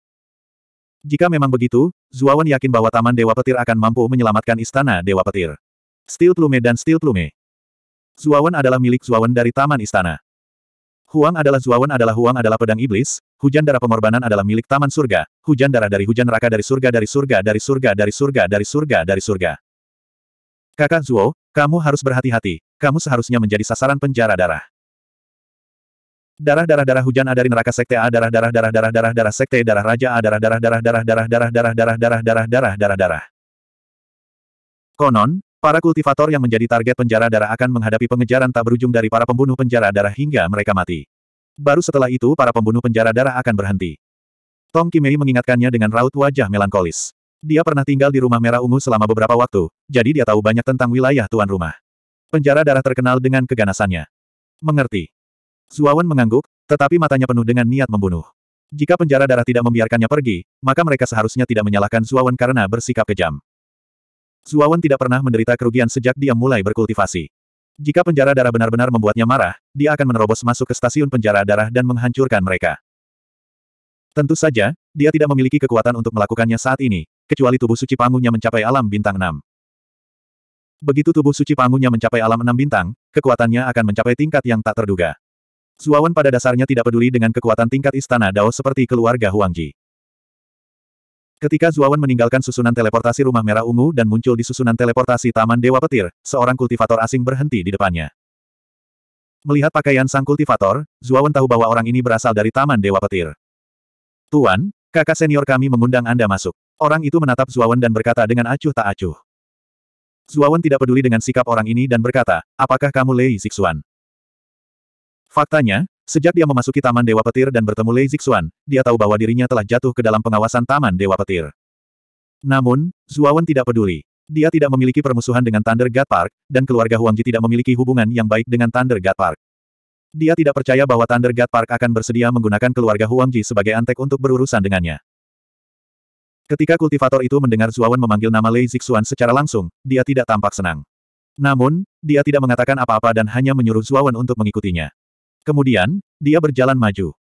Jika memang begitu, Zuawan yakin bahwa Taman Dewa Petir akan mampu menyelamatkan Istana Dewa Petir. Steel Plume dan Steel Plume. Zuawan adalah milik Zuawan dari Taman Istana. Huang adalah Zuawan adalah Huang adalah pedang iblis, hujan darah pengorbanan adalah milik taman surga, hujan darah dari hujan neraka dari surga dari surga dari surga dari surga dari surga dari surga. Kakak Zuo, kamu harus berhati-hati, kamu seharusnya menjadi sasaran penjara darah. Darah darah darah hujan dari neraka sekte A darah darah darah darah darah darah sekte darah raja A darah darah darah darah darah darah darah darah darah darah darah darah darah. Konon, Para kultivator yang menjadi target penjara darah akan menghadapi pengejaran tak berujung dari para pembunuh penjara darah hingga mereka mati. Baru setelah itu para pembunuh penjara darah akan berhenti. Tong Kimei mengingatkannya dengan raut wajah melankolis. Dia pernah tinggal di rumah merah ungu selama beberapa waktu, jadi dia tahu banyak tentang wilayah tuan rumah. Penjara darah terkenal dengan keganasannya. Mengerti. Zuawan mengangguk, tetapi matanya penuh dengan niat membunuh. Jika penjara darah tidak membiarkannya pergi, maka mereka seharusnya tidak menyalahkan Zuawan karena bersikap kejam. Suawan tidak pernah menderita kerugian sejak dia mulai berkultivasi. Jika penjara darah benar-benar membuatnya marah, dia akan menerobos masuk ke stasiun penjara darah dan menghancurkan mereka. Tentu saja, dia tidak memiliki kekuatan untuk melakukannya saat ini, kecuali tubuh suci panggungnya mencapai alam bintang 6. Begitu tubuh suci panggungnya mencapai alam 6 bintang, kekuatannya akan mencapai tingkat yang tak terduga. Suawan pada dasarnya tidak peduli dengan kekuatan tingkat istana Dao seperti keluarga Huangji. Ketika Zuawan meninggalkan susunan teleportasi rumah merah ungu dan muncul di susunan teleportasi Taman Dewa Petir, seorang kultivator asing berhenti di depannya. Melihat pakaian sang kultivator, Zuawan tahu bahwa orang ini berasal dari Taman Dewa Petir. Tuan, kakak senior kami mengundang Anda masuk. Orang itu menatap Zuawan dan berkata dengan acuh tak acuh. Zuawan tidak peduli dengan sikap orang ini dan berkata, apakah kamu Lei Zixuan? Faktanya, Sejak dia memasuki Taman Dewa Petir dan bertemu Lei Zixuan, dia tahu bahwa dirinya telah jatuh ke dalam pengawasan Taman Dewa Petir. Namun, Zuawan tidak peduli. Dia tidak memiliki permusuhan dengan Thunder God Park, dan keluarga Huangji tidak memiliki hubungan yang baik dengan Thunder God Park. Dia tidak percaya bahwa Thunder God Park akan bersedia menggunakan keluarga Huangji sebagai antek untuk berurusan dengannya. Ketika kultivator itu mendengar Zuawan memanggil nama Lei Zixuan secara langsung, dia tidak tampak senang. Namun, dia tidak mengatakan apa-apa dan hanya menyuruh Zuawan untuk mengikutinya. Kemudian, dia berjalan maju.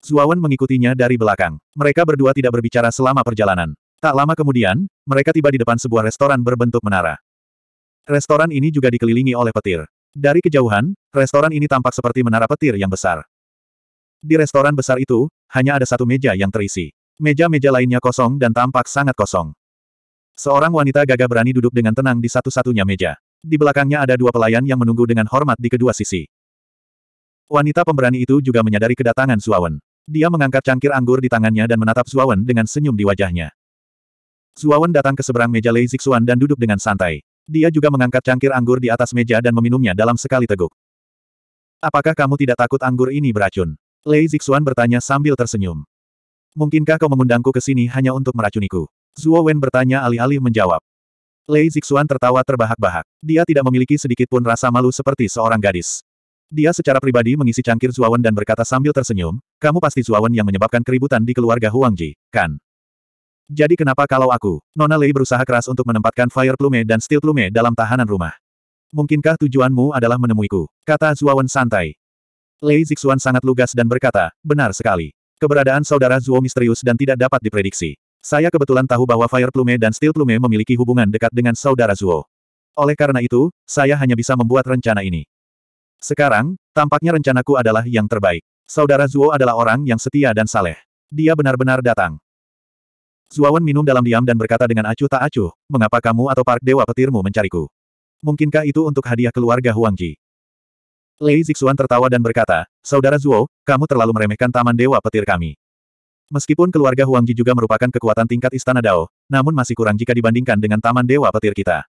Zuawan mengikutinya dari belakang. Mereka berdua tidak berbicara selama perjalanan. Tak lama kemudian, mereka tiba di depan sebuah restoran berbentuk menara. Restoran ini juga dikelilingi oleh petir. Dari kejauhan, restoran ini tampak seperti menara petir yang besar. Di restoran besar itu, hanya ada satu meja yang terisi. Meja-meja lainnya kosong dan tampak sangat kosong. Seorang wanita gagah berani duduk dengan tenang di satu-satunya meja. Di belakangnya ada dua pelayan yang menunggu dengan hormat di kedua sisi. Wanita pemberani itu juga menyadari kedatangan Suawen. Dia mengangkat cangkir anggur di tangannya dan menatap Suawen dengan senyum di wajahnya. Suawen datang ke seberang meja Lei Zixuan dan duduk dengan santai. Dia juga mengangkat cangkir anggur di atas meja dan meminumnya dalam sekali teguk. Apakah kamu tidak takut anggur ini beracun? Lei Zixuan bertanya sambil tersenyum. Mungkinkah kau mengundangku ke sini hanya untuk meracuniku? Zuo Wen bertanya alih-alih menjawab. Lei Zixuan tertawa terbahak-bahak. Dia tidak memiliki sedikit pun rasa malu seperti seorang gadis. Dia secara pribadi mengisi cangkir Zuawan dan berkata sambil tersenyum, kamu pasti Zuawan yang menyebabkan keributan di keluarga Huangji, kan? Jadi kenapa kalau aku? Nona Lei berusaha keras untuk menempatkan Fire Plume dan Steel Plume dalam tahanan rumah. Mungkinkah tujuanmu adalah menemuiku? Kata Zuawan santai. Lei Zixuan sangat lugas dan berkata, benar sekali. Keberadaan saudara Zuo misterius dan tidak dapat diprediksi. Saya kebetulan tahu bahwa Fire Plume dan Steel Plume memiliki hubungan dekat dengan saudara Zuo. Oleh karena itu, saya hanya bisa membuat rencana ini. Sekarang, tampaknya rencanaku adalah yang terbaik. Saudara Zuo adalah orang yang setia dan saleh. Dia benar-benar datang. Zuawan minum dalam diam dan berkata dengan acuh tak acuh, mengapa kamu atau Park Dewa Petirmu mencariku? Mungkinkah itu untuk hadiah keluarga Huangji? Lei Zixuan tertawa dan berkata, Saudara Zuo, kamu terlalu meremehkan Taman Dewa Petir kami. Meskipun keluarga Huangji juga merupakan kekuatan tingkat Istana Dao, namun masih kurang jika dibandingkan dengan Taman Dewa Petir kita.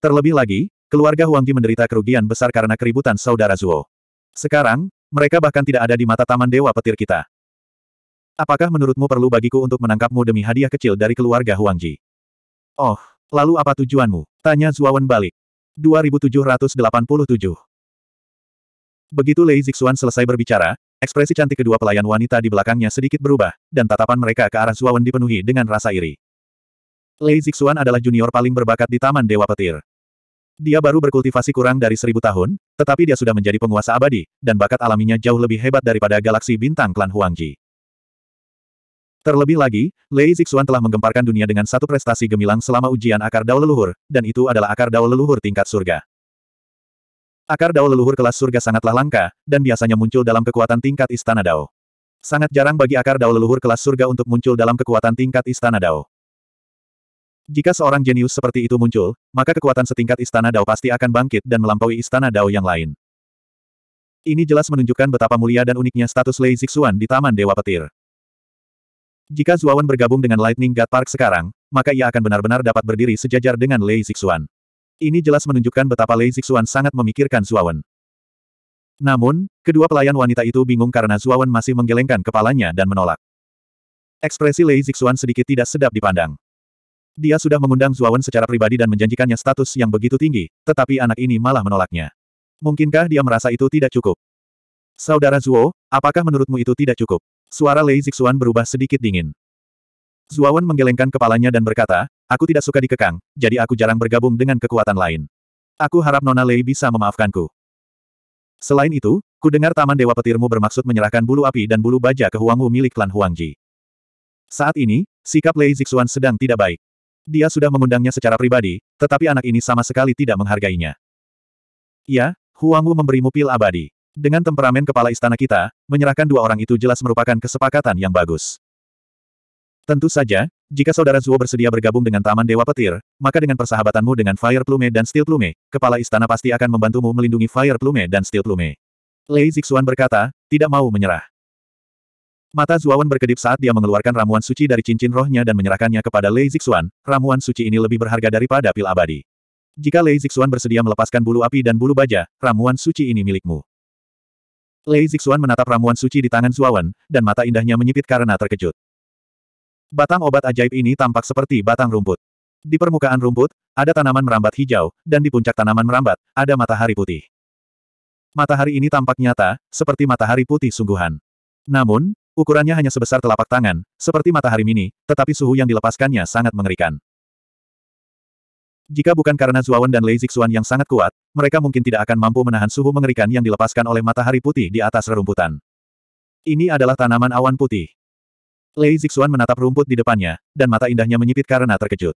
Terlebih lagi, Keluarga Huangdi menderita kerugian besar karena keributan saudara Zuo. Sekarang, mereka bahkan tidak ada di mata Taman Dewa Petir kita. Apakah menurutmu perlu bagiku untuk menangkapmu demi hadiah kecil dari keluarga Huangji? Oh, lalu apa tujuanmu? Tanya Zuawan balik. 2787 Begitu Lei Zixuan selesai berbicara, ekspresi cantik kedua pelayan wanita di belakangnya sedikit berubah, dan tatapan mereka ke arah Zuawan dipenuhi dengan rasa iri. Lei Zixuan adalah junior paling berbakat di Taman Dewa Petir. Dia baru berkultivasi kurang dari seribu tahun, tetapi dia sudah menjadi penguasa abadi, dan bakat alaminya jauh lebih hebat daripada galaksi bintang klan Huangji. Terlebih lagi, Lei Zixuan telah menggemparkan dunia dengan satu prestasi gemilang selama ujian akar dao leluhur, dan itu adalah akar dao leluhur tingkat surga. Akar dao leluhur kelas surga sangatlah langka, dan biasanya muncul dalam kekuatan tingkat istana dao. Sangat jarang bagi akar dao leluhur kelas surga untuk muncul dalam kekuatan tingkat istana dao. Jika seorang jenius seperti itu muncul, maka kekuatan setingkat Istana Dao pasti akan bangkit dan melampaui Istana Dao yang lain. Ini jelas menunjukkan betapa mulia dan uniknya status Lei Zixuan di Taman Dewa Petir. Jika Zuawan bergabung dengan Lightning God Park sekarang, maka ia akan benar-benar dapat berdiri sejajar dengan Lei Zixuan. Ini jelas menunjukkan betapa Lei Zixuan sangat memikirkan Zuawan. Namun, kedua pelayan wanita itu bingung karena Zuawan masih menggelengkan kepalanya dan menolak. Ekspresi Lei Zixuan sedikit tidak sedap dipandang. Dia sudah mengundang Zuawan secara pribadi dan menjanjikannya status yang begitu tinggi, tetapi anak ini malah menolaknya. Mungkinkah dia merasa itu tidak cukup? Saudara Zuo, apakah menurutmu itu tidak cukup? Suara Lei Zixuan berubah sedikit dingin. Zuawan menggelengkan kepalanya dan berkata, aku tidak suka dikekang, jadi aku jarang bergabung dengan kekuatan lain. Aku harap Nona Lei bisa memaafkanku. Selain itu, ku dengar Taman Dewa Petirmu bermaksud menyerahkan bulu api dan bulu baja ke Huangwu milik klan Huangji. Saat ini, sikap Lei Zixuan sedang tidak baik. Dia sudah mengundangnya secara pribadi, tetapi anak ini sama sekali tidak menghargainya. Ya, Huangwu memberimu pil abadi. Dengan temperamen kepala istana kita, menyerahkan dua orang itu jelas merupakan kesepakatan yang bagus. Tentu saja, jika saudara Zuo bersedia bergabung dengan Taman Dewa Petir, maka dengan persahabatanmu dengan Fire Plume dan Steel Plume, kepala istana pasti akan membantumu melindungi Fire Plume dan Steel Plume. Lei Zixuan berkata, tidak mau menyerah. Mata Zuawan berkedip saat dia mengeluarkan ramuan suci dari cincin rohnya dan menyerahkannya kepada Lei Zixuan, ramuan suci ini lebih berharga daripada pil abadi. Jika Lei Zixuan bersedia melepaskan bulu api dan bulu baja, ramuan suci ini milikmu. Lei Zixuan menatap ramuan suci di tangan Zuawan, dan mata indahnya menyipit karena terkejut. Batang obat ajaib ini tampak seperti batang rumput. Di permukaan rumput, ada tanaman merambat hijau, dan di puncak tanaman merambat, ada matahari putih. Matahari ini tampak nyata, seperti matahari putih sungguhan. Namun, Ukurannya hanya sebesar telapak tangan, seperti matahari mini, tetapi suhu yang dilepaskannya sangat mengerikan. Jika bukan karena Zuawan dan Lei Zixuan yang sangat kuat, mereka mungkin tidak akan mampu menahan suhu mengerikan yang dilepaskan oleh matahari putih di atas rerumputan. Ini adalah tanaman awan putih. Lei Zixuan menatap rumput di depannya, dan mata indahnya menyipit karena terkejut.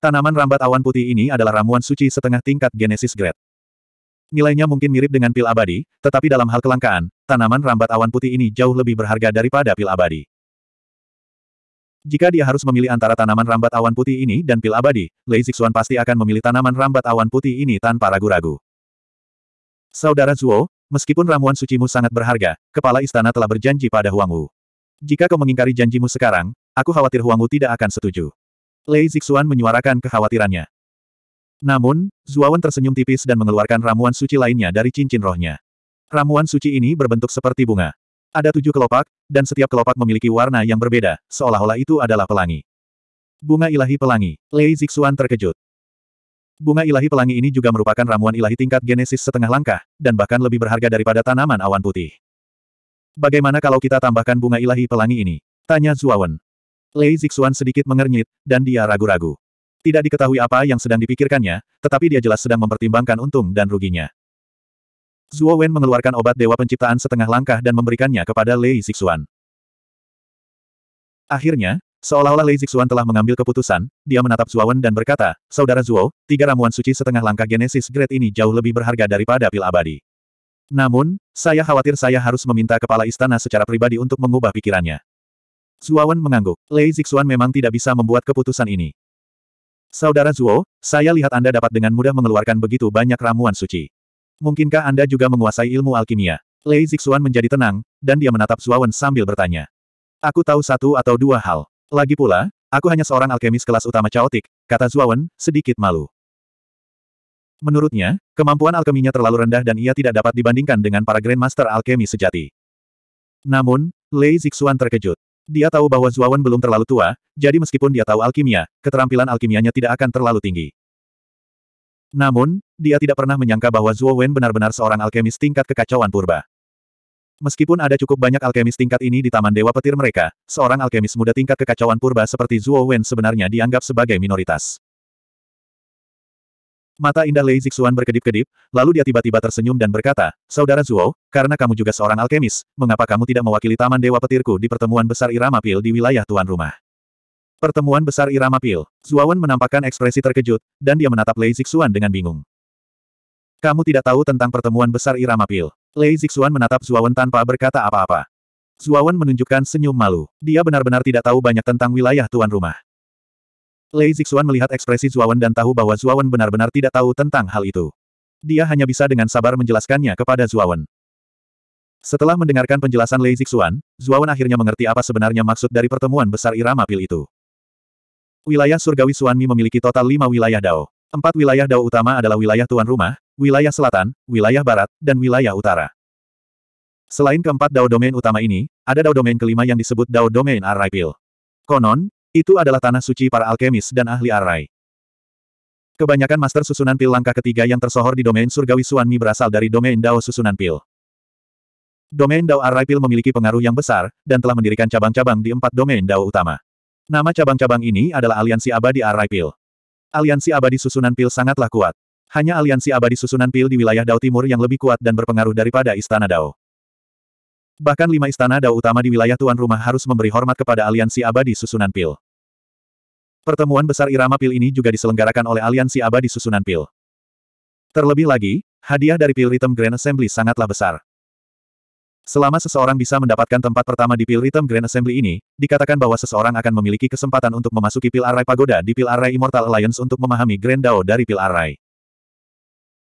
Tanaman rambat awan putih ini adalah ramuan suci setengah tingkat Genesis Grade. Nilainya mungkin mirip dengan pil abadi, tetapi dalam hal kelangkaan, tanaman rambat awan putih ini jauh lebih berharga daripada pil abadi. Jika dia harus memilih antara tanaman rambat awan putih ini dan pil abadi, Lei Zixuan pasti akan memilih tanaman rambat awan putih ini tanpa ragu-ragu. Saudara Zuo, meskipun ramuan sucimu sangat berharga, kepala istana telah berjanji pada Huang Wu. Jika kau mengingkari janjimu sekarang, aku khawatir Huang Wu tidak akan setuju. Lei Zixuan menyuarakan kekhawatirannya. Namun, Zuawan tersenyum tipis dan mengeluarkan ramuan suci lainnya dari cincin rohnya. Ramuan suci ini berbentuk seperti bunga. Ada tujuh kelopak, dan setiap kelopak memiliki warna yang berbeda, seolah-olah itu adalah pelangi. Bunga ilahi pelangi, Lei Zixuan terkejut. Bunga ilahi pelangi ini juga merupakan ramuan ilahi tingkat genesis setengah langkah, dan bahkan lebih berharga daripada tanaman awan putih. Bagaimana kalau kita tambahkan bunga ilahi pelangi ini? Tanya Zuawan. Lei Zixuan sedikit mengernyit, dan dia ragu-ragu. Tidak diketahui apa yang sedang dipikirkannya, tetapi dia jelas sedang mempertimbangkan untung dan ruginya. Zuo Wen mengeluarkan obat dewa penciptaan setengah langkah dan memberikannya kepada Lei Zixuan. Akhirnya, seolah-olah Lei Zixuan telah mengambil keputusan, dia menatap Zuo Wen dan berkata, Saudara Zuo, tiga ramuan suci setengah langkah Genesis Great ini jauh lebih berharga daripada pil abadi. Namun, saya khawatir saya harus meminta kepala istana secara pribadi untuk mengubah pikirannya. Wen mengangguk. Lei Zixuan memang tidak bisa membuat keputusan ini. Saudara Zuo, saya lihat Anda dapat dengan mudah mengeluarkan begitu banyak ramuan suci. Mungkinkah Anda juga menguasai ilmu alkimia? Lei Zixuan menjadi tenang, dan dia menatap Zuawan sambil bertanya. Aku tahu satu atau dua hal. Lagi pula, aku hanya seorang alkemis kelas utama caotik, kata Zuawan, sedikit malu. Menurutnya, kemampuan alkeminya terlalu rendah dan ia tidak dapat dibandingkan dengan para Grandmaster alkemi sejati. Namun, Lei Zixuan terkejut. Dia tahu bahwa Zuawan belum terlalu tua, jadi meskipun dia tahu alkimia, keterampilan alkimianya tidak akan terlalu tinggi. Namun, dia tidak pernah menyangka bahwa Zuowen benar-benar seorang alkemis tingkat kekacauan purba. Meskipun ada cukup banyak alkemis tingkat ini di Taman Dewa Petir mereka, seorang alkemis muda tingkat kekacauan purba seperti Zuowen sebenarnya dianggap sebagai minoritas. Mata indah Lei Zixuan berkedip-kedip, lalu dia tiba-tiba tersenyum dan berkata, Saudara Zuo, karena kamu juga seorang alkemis, mengapa kamu tidak mewakili Taman Dewa Petirku di pertemuan besar Irama Pil di wilayah Tuan Rumah? Pertemuan besar Irama Pil, Zuawan menampakkan ekspresi terkejut, dan dia menatap Lei Zixuan dengan bingung. Kamu tidak tahu tentang pertemuan besar Irama Pil. Lei Zixuan menatap Zuawan tanpa berkata apa-apa. Zuawan menunjukkan senyum malu. Dia benar-benar tidak tahu banyak tentang wilayah Tuan Rumah. Lei Zixuan melihat ekspresi Zuawan dan tahu bahwa Zuawan benar-benar tidak tahu tentang hal itu. Dia hanya bisa dengan sabar menjelaskannya kepada Zuawan. Setelah mendengarkan penjelasan Lei Zixuan, Zuawan akhirnya mengerti apa sebenarnya maksud dari pertemuan besar irama pil itu. Wilayah surgawi Suanmi memiliki total lima wilayah Dao. Empat wilayah Dao utama adalah wilayah tuan rumah, wilayah selatan, wilayah barat, dan wilayah utara. Selain keempat Dao domain utama ini, ada Dao domain kelima yang disebut Dao domain Pil. Konon, itu adalah tanah suci para alkemis dan ahli arai. Kebanyakan master susunan pil langkah ketiga yang tersohor di domain surgawi Suanmi berasal dari domain Dao susunan pil. Domain Dao Arai Pil memiliki pengaruh yang besar, dan telah mendirikan cabang-cabang di empat domain Dao utama. Nama cabang-cabang ini adalah Aliansi Abadi Arai Pil. Aliansi Abadi Susunan Pil sangatlah kuat. Hanya Aliansi Abadi Susunan Pil di wilayah Dao Timur yang lebih kuat dan berpengaruh daripada Istana Dao. Bahkan lima istana dao utama di wilayah tuan rumah harus memberi hormat kepada aliansi abadi susunan pil. Pertemuan besar irama pil ini juga diselenggarakan oleh aliansi abadi susunan pil. Terlebih lagi, hadiah dari Pil Rhythm Grand Assembly sangatlah besar. Selama seseorang bisa mendapatkan tempat pertama di Pil Rhythm Grand Assembly ini, dikatakan bahwa seseorang akan memiliki kesempatan untuk memasuki Pil Array Pagoda di Pil Array Immortal Alliance untuk memahami Grand Dao dari Pil Array.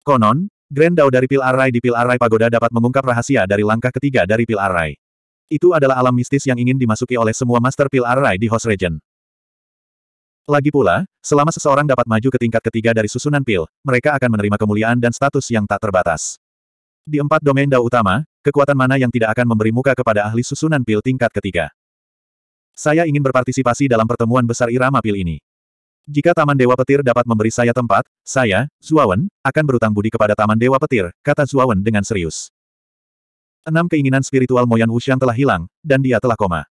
Konon, Grand Dao dari Pil Arai di Pil Arai Pagoda dapat mengungkap rahasia dari langkah ketiga dari Pil Arai. Itu adalah alam mistis yang ingin dimasuki oleh semua Master Pil Arai di Host Region. Lagi pula, selama seseorang dapat maju ke tingkat ketiga dari susunan pil, mereka akan menerima kemuliaan dan status yang tak terbatas. Di empat domain Dao utama, kekuatan mana yang tidak akan memberi muka kepada ahli susunan pil tingkat ketiga? Saya ingin berpartisipasi dalam pertemuan besar irama pil ini. Jika Taman Dewa Petir dapat memberi saya tempat, saya, Zuawan, akan berutang budi kepada Taman Dewa Petir, kata Zuawan dengan serius. Enam keinginan spiritual Moyan Wuxiang telah hilang, dan dia telah koma.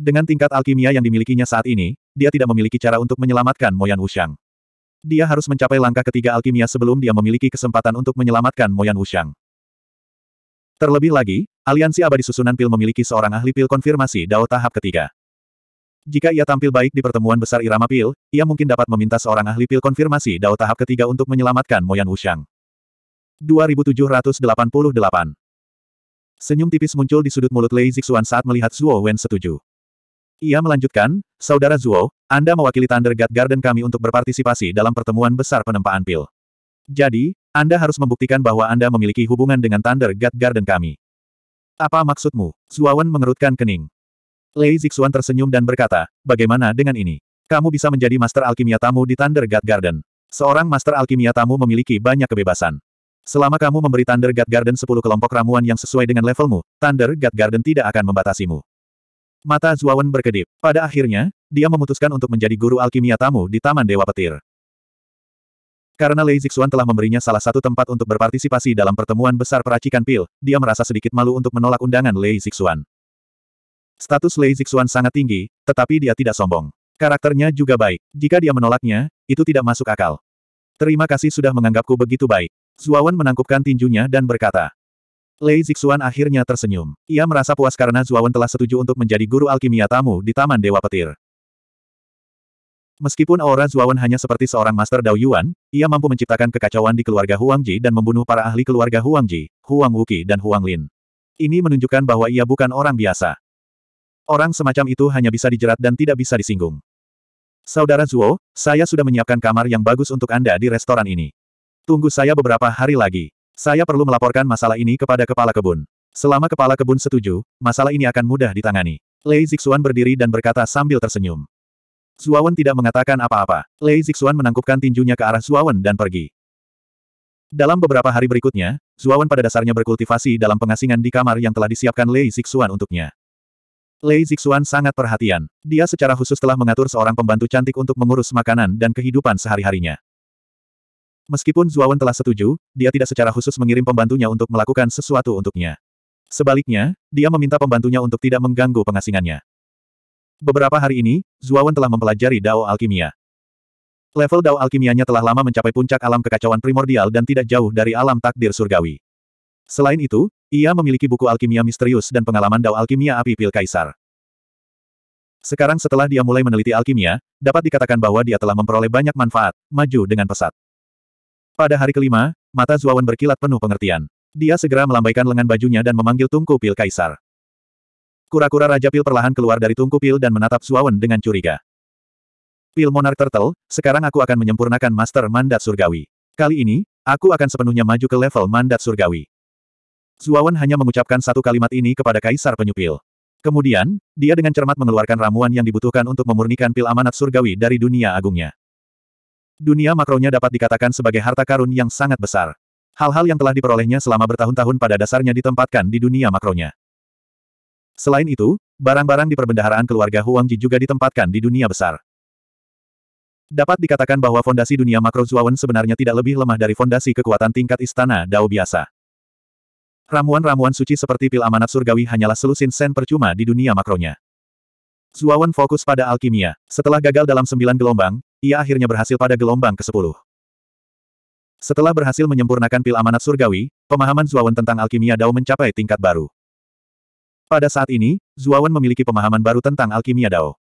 Dengan tingkat alkimia yang dimilikinya saat ini, dia tidak memiliki cara untuk menyelamatkan Moyan Wuxiang. Dia harus mencapai langkah ketiga alkimia sebelum dia memiliki kesempatan untuk menyelamatkan Moyan Wuxiang. Terlebih lagi, aliansi abadi susunan pil memiliki seorang ahli pil konfirmasi Dao tahap ketiga. Jika ia tampil baik di pertemuan besar irama pil, ia mungkin dapat meminta seorang ahli pil konfirmasi dao tahap ketiga untuk menyelamatkan Moyan Wushang. 2788 Senyum tipis muncul di sudut mulut Lei Zixuan saat melihat Zuo Wen setuju. Ia melanjutkan, Saudara Zuo, Anda mewakili Thunder God Garden kami untuk berpartisipasi dalam pertemuan besar penempaan pil. Jadi, Anda harus membuktikan bahwa Anda memiliki hubungan dengan Thunder God Garden kami. Apa maksudmu? Wen mengerutkan kening. Lei Zixuan tersenyum dan berkata, bagaimana dengan ini? Kamu bisa menjadi master alkimia tamu di Thunder God Garden. Seorang master alkimia tamu memiliki banyak kebebasan. Selama kamu memberi Thunder God Garden 10 kelompok ramuan yang sesuai dengan levelmu, Thunder God Garden tidak akan membatasimu. Mata Zuawan berkedip. Pada akhirnya, dia memutuskan untuk menjadi guru alkimia tamu di Taman Dewa Petir. Karena Lei Zixuan telah memberinya salah satu tempat untuk berpartisipasi dalam pertemuan besar peracikan pil, dia merasa sedikit malu untuk menolak undangan Lei Zixuan. Status Lei Zixuan sangat tinggi, tetapi dia tidak sombong. Karakternya juga baik. Jika dia menolaknya, itu tidak masuk akal. Terima kasih sudah menganggapku begitu baik. Zuawan menangkupkan tinjunya dan berkata. Lei Zixuan akhirnya tersenyum. Ia merasa puas karena Zuawan telah setuju untuk menjadi guru alkimia tamu di Taman Dewa Petir. Meskipun aura Zuawan hanya seperti seorang Master Dao Yuan, ia mampu menciptakan kekacauan di keluarga Huang Ji dan membunuh para ahli keluarga Huang Ji, Huang Wuki dan Huang Lin. Ini menunjukkan bahwa ia bukan orang biasa. Orang semacam itu hanya bisa dijerat dan tidak bisa disinggung. Saudara Zuo, saya sudah menyiapkan kamar yang bagus untuk Anda di restoran ini. Tunggu saya beberapa hari lagi. Saya perlu melaporkan masalah ini kepada kepala kebun. Selama kepala kebun setuju, masalah ini akan mudah ditangani. Lei Zixuan berdiri dan berkata sambil tersenyum. Zuawan tidak mengatakan apa-apa. Lei Zixuan menangkupkan tinjunya ke arah Zuawan dan pergi. Dalam beberapa hari berikutnya, Zuawan pada dasarnya berkultivasi dalam pengasingan di kamar yang telah disiapkan Lei Zixuan untuknya. Lei Zixuan sangat perhatian. Dia secara khusus telah mengatur seorang pembantu cantik untuk mengurus makanan dan kehidupan sehari-harinya. Meskipun Zuawan telah setuju, dia tidak secara khusus mengirim pembantunya untuk melakukan sesuatu untuknya. Sebaliknya, dia meminta pembantunya untuk tidak mengganggu pengasingannya. Beberapa hari ini, Zuawan telah mempelajari Dao Alkimia. Level Dao Alkimianya telah lama mencapai puncak alam kekacauan primordial dan tidak jauh dari alam takdir surgawi. Selain itu, ia memiliki buku alkimia misterius dan pengalaman dao alkimia api pil kaisar. Sekarang setelah dia mulai meneliti alkimia, dapat dikatakan bahwa dia telah memperoleh banyak manfaat, maju dengan pesat. Pada hari kelima, mata Zuawan berkilat penuh pengertian. Dia segera melambaikan lengan bajunya dan memanggil tungku pil kaisar. Kura-kura Raja Pil perlahan keluar dari tungku pil dan menatap Zuawan dengan curiga. Pil Monarch Turtle, sekarang aku akan menyempurnakan Master Mandat Surgawi. Kali ini, aku akan sepenuhnya maju ke level Mandat Surgawi. Zuawan hanya mengucapkan satu kalimat ini kepada Kaisar Penyupil. Kemudian, dia dengan cermat mengeluarkan ramuan yang dibutuhkan untuk memurnikan pil amanat surgawi dari dunia agungnya. Dunia makronya dapat dikatakan sebagai harta karun yang sangat besar. Hal-hal yang telah diperolehnya selama bertahun-tahun pada dasarnya ditempatkan di dunia makronya. Selain itu, barang-barang di perbendaharaan keluarga Huangji juga ditempatkan di dunia besar. Dapat dikatakan bahwa fondasi dunia makro Zuawan sebenarnya tidak lebih lemah dari fondasi kekuatan tingkat istana Dao biasa. Ramuan-ramuan suci seperti pil amanat surgawi hanyalah selusin sen percuma di dunia makronya. Zuawan fokus pada alkimia. Setelah gagal dalam sembilan gelombang, ia akhirnya berhasil pada gelombang ke-10. Setelah berhasil menyempurnakan pil amanat surgawi, pemahaman Zuawan tentang alkimia Dao mencapai tingkat baru. Pada saat ini, Zuawan memiliki pemahaman baru tentang alkimia Dao.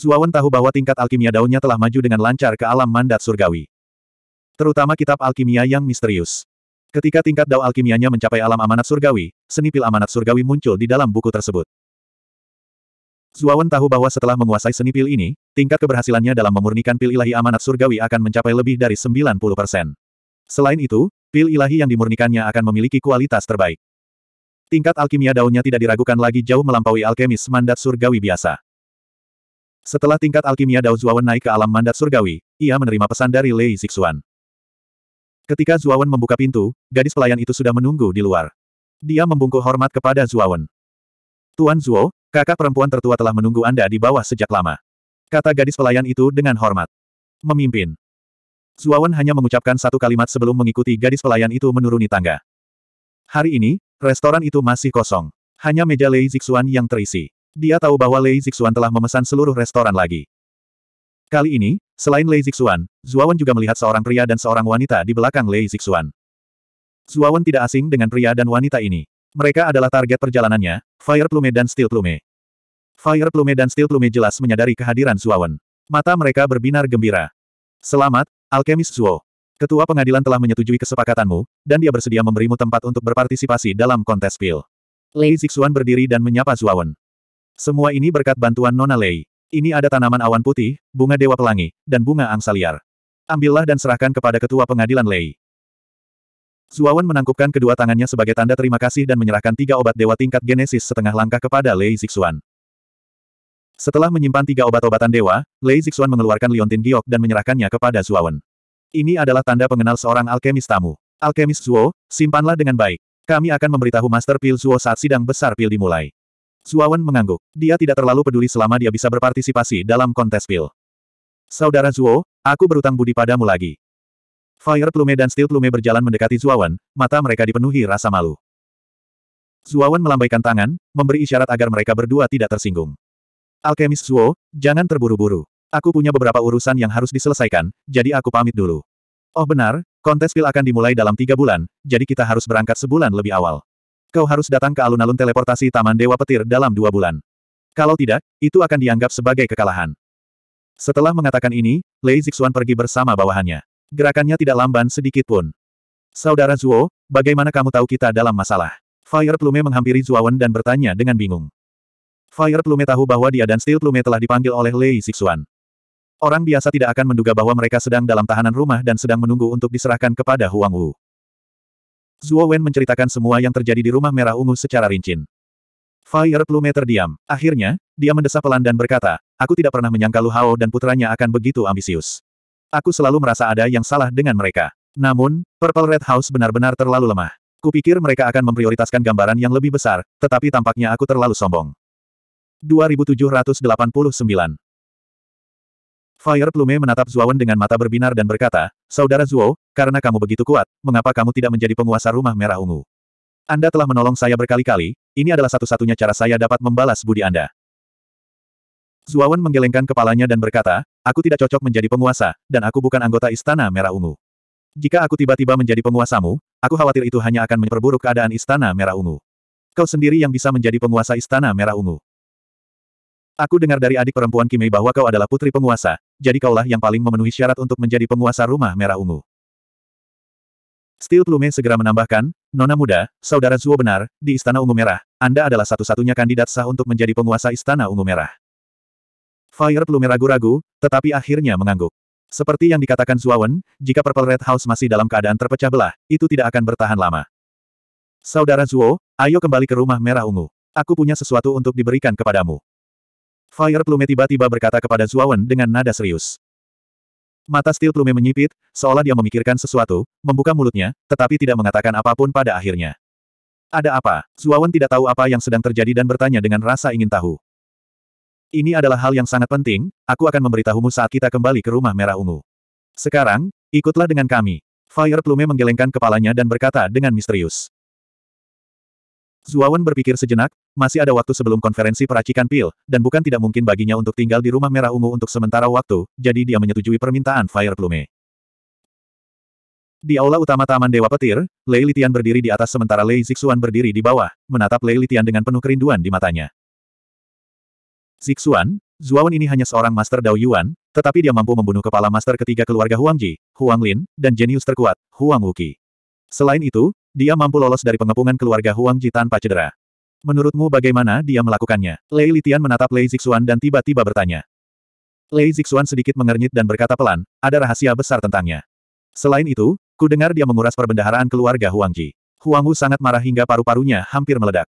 Zuawan tahu bahwa tingkat alkimia Dao-nya telah maju dengan lancar ke alam mandat surgawi. Terutama kitab alkimia yang misterius. Ketika tingkat dao alkimianya mencapai alam amanat surgawi, seni pil amanat surgawi muncul di dalam buku tersebut. Zuawan tahu bahwa setelah menguasai seni pil ini, tingkat keberhasilannya dalam memurnikan pil ilahi amanat surgawi akan mencapai lebih dari 90 persen. Selain itu, pil ilahi yang dimurnikannya akan memiliki kualitas terbaik. Tingkat alkimia daunnya tidak diragukan lagi jauh melampaui alkemis mandat surgawi biasa. Setelah tingkat alkimia Dao Zuawan naik ke alam mandat surgawi, ia menerima pesan dari Lei Zixuan. Ketika Zuawan membuka pintu, gadis pelayan itu sudah menunggu di luar. Dia membungkuk hormat kepada Zuawan. Tuan Zuo, kakak perempuan tertua telah menunggu Anda di bawah sejak lama. Kata gadis pelayan itu dengan hormat. Memimpin. Zuawan hanya mengucapkan satu kalimat sebelum mengikuti gadis pelayan itu menuruni tangga. Hari ini, restoran itu masih kosong. Hanya meja Lei Zixuan yang terisi. Dia tahu bahwa Lei Zixuan telah memesan seluruh restoran lagi. Kali ini, Selain Lei Zixuan, Zuawan juga melihat seorang pria dan seorang wanita di belakang Lei Zixuan. Zuawan tidak asing dengan pria dan wanita ini. Mereka adalah target perjalanannya, Fire Plume dan Steel Plume. Fire Plume dan Steel Plume jelas menyadari kehadiran Zuawan. Mata mereka berbinar gembira. Selamat, Alkemis Zuo. Ketua pengadilan telah menyetujui kesepakatanmu, dan dia bersedia memberimu tempat untuk berpartisipasi dalam kontes pil. Lei Zixuan berdiri dan menyapa Zuawan. Semua ini berkat bantuan Nona Lei. Ini ada tanaman awan putih, bunga dewa pelangi, dan bunga angsa liar. Ambillah dan serahkan kepada ketua pengadilan Lei. Zuawan menangkupkan kedua tangannya sebagai tanda terima kasih dan menyerahkan tiga obat dewa tingkat genesis setengah langkah kepada Lei Zixuan. Setelah menyimpan tiga obat-obatan dewa, Lei Zixuan mengeluarkan liontin giok dan menyerahkannya kepada Zuawan. Ini adalah tanda pengenal seorang alkemis tamu. Alkemis Zuo, simpanlah dengan baik. Kami akan memberitahu Master Pil Zuo saat sidang besar Pil dimulai. Zuawan mengangguk. Dia tidak terlalu peduli selama dia bisa berpartisipasi dalam kontes pil. Saudara Zuo, aku berutang budi padamu lagi. Fire Plume dan Steel Plume berjalan mendekati Zuawan, mata mereka dipenuhi rasa malu. Zuawan melambaikan tangan, memberi isyarat agar mereka berdua tidak tersinggung. Alkemis Zuo, jangan terburu-buru. Aku punya beberapa urusan yang harus diselesaikan, jadi aku pamit dulu. Oh benar, kontes pil akan dimulai dalam tiga bulan, jadi kita harus berangkat sebulan lebih awal kau harus datang ke alun-alun teleportasi Taman Dewa Petir dalam dua bulan. Kalau tidak, itu akan dianggap sebagai kekalahan. Setelah mengatakan ini, Lei Zixuan pergi bersama bawahannya. Gerakannya tidak lamban sedikit pun. Saudara Zuo, bagaimana kamu tahu kita dalam masalah? Fire Plume menghampiri Zuawan dan bertanya dengan bingung. Fire Plume tahu bahwa dia dan Steel Plume telah dipanggil oleh Lei Zixuan. Orang biasa tidak akan menduga bahwa mereka sedang dalam tahanan rumah dan sedang menunggu untuk diserahkan kepada Huang Wu. Zuo Wen menceritakan semua yang terjadi di rumah merah ungu secara rinci. Fire Plume terdiam. Akhirnya, dia mendesah pelan dan berkata, aku tidak pernah menyangka Lu Hao dan putranya akan begitu ambisius. Aku selalu merasa ada yang salah dengan mereka. Namun, Purple Red House benar-benar terlalu lemah. Kupikir mereka akan memprioritaskan gambaran yang lebih besar, tetapi tampaknya aku terlalu sombong. 2789 Fire Plume menatap Zuowen dengan mata berbinar dan berkata, Saudara Zuo, karena kamu begitu kuat, mengapa kamu tidak menjadi penguasa rumah merah ungu? Anda telah menolong saya berkali-kali, ini adalah satu-satunya cara saya dapat membalas budi Anda. Zuowen menggelengkan kepalanya dan berkata, aku tidak cocok menjadi penguasa, dan aku bukan anggota Istana Merah Ungu. Jika aku tiba-tiba menjadi penguasamu, aku khawatir itu hanya akan memperburuk keadaan Istana Merah Ungu. Kau sendiri yang bisa menjadi penguasa Istana Merah Ungu. Aku dengar dari adik perempuan Kimei bahwa kau adalah putri penguasa, jadi kaulah yang paling memenuhi syarat untuk menjadi penguasa rumah merah ungu. Steel Plume segera menambahkan, Nona muda, Saudara Zuo benar, di Istana Ungu Merah, Anda adalah satu-satunya kandidat sah untuk menjadi penguasa Istana Ungu Merah. Fire Plume ragu-ragu, tetapi akhirnya mengangguk. Seperti yang dikatakan Zuawan, jika Purple Red House masih dalam keadaan terpecah belah, itu tidak akan bertahan lama. Saudara Zuo, ayo kembali ke rumah merah ungu. Aku punya sesuatu untuk diberikan kepadamu. Fire Plume tiba-tiba berkata kepada Zuawan dengan nada serius. Mata Steel Plume menyipit, seolah dia memikirkan sesuatu, membuka mulutnya, tetapi tidak mengatakan apapun pada akhirnya. Ada apa? Zuawan tidak tahu apa yang sedang terjadi dan bertanya dengan rasa ingin tahu. Ini adalah hal yang sangat penting, aku akan memberitahumu saat kita kembali ke rumah merah ungu. Sekarang, ikutlah dengan kami. Fire Plume menggelengkan kepalanya dan berkata dengan misterius. Zuawan berpikir sejenak, masih ada waktu sebelum konferensi peracikan pil, dan bukan tidak mungkin baginya untuk tinggal di rumah merah ungu untuk sementara waktu, jadi dia menyetujui permintaan Fire Plume. Di aula utama Taman Dewa Petir, Lei Litian berdiri di atas sementara Lei Zixuan berdiri di bawah, menatap Lei Litian dengan penuh kerinduan di matanya. Zixuan, Zuawan ini hanya seorang Master Dao Yuan, tetapi dia mampu membunuh kepala Master ketiga keluarga Huangji, Huang Lin, dan jenius terkuat, Huang Wuki. Selain itu, dia mampu lolos dari pengepungan keluarga Huang Ji tanpa cedera. Menurutmu bagaimana dia melakukannya? Lei Litian menatap Lei Zixuan dan tiba-tiba bertanya. Lei Zixuan sedikit mengernyit dan berkata pelan, ada rahasia besar tentangnya. Selain itu, ku dengar dia menguras perbendaharaan keluarga Huang Ji. Huang Wu sangat marah hingga paru-parunya hampir meledak.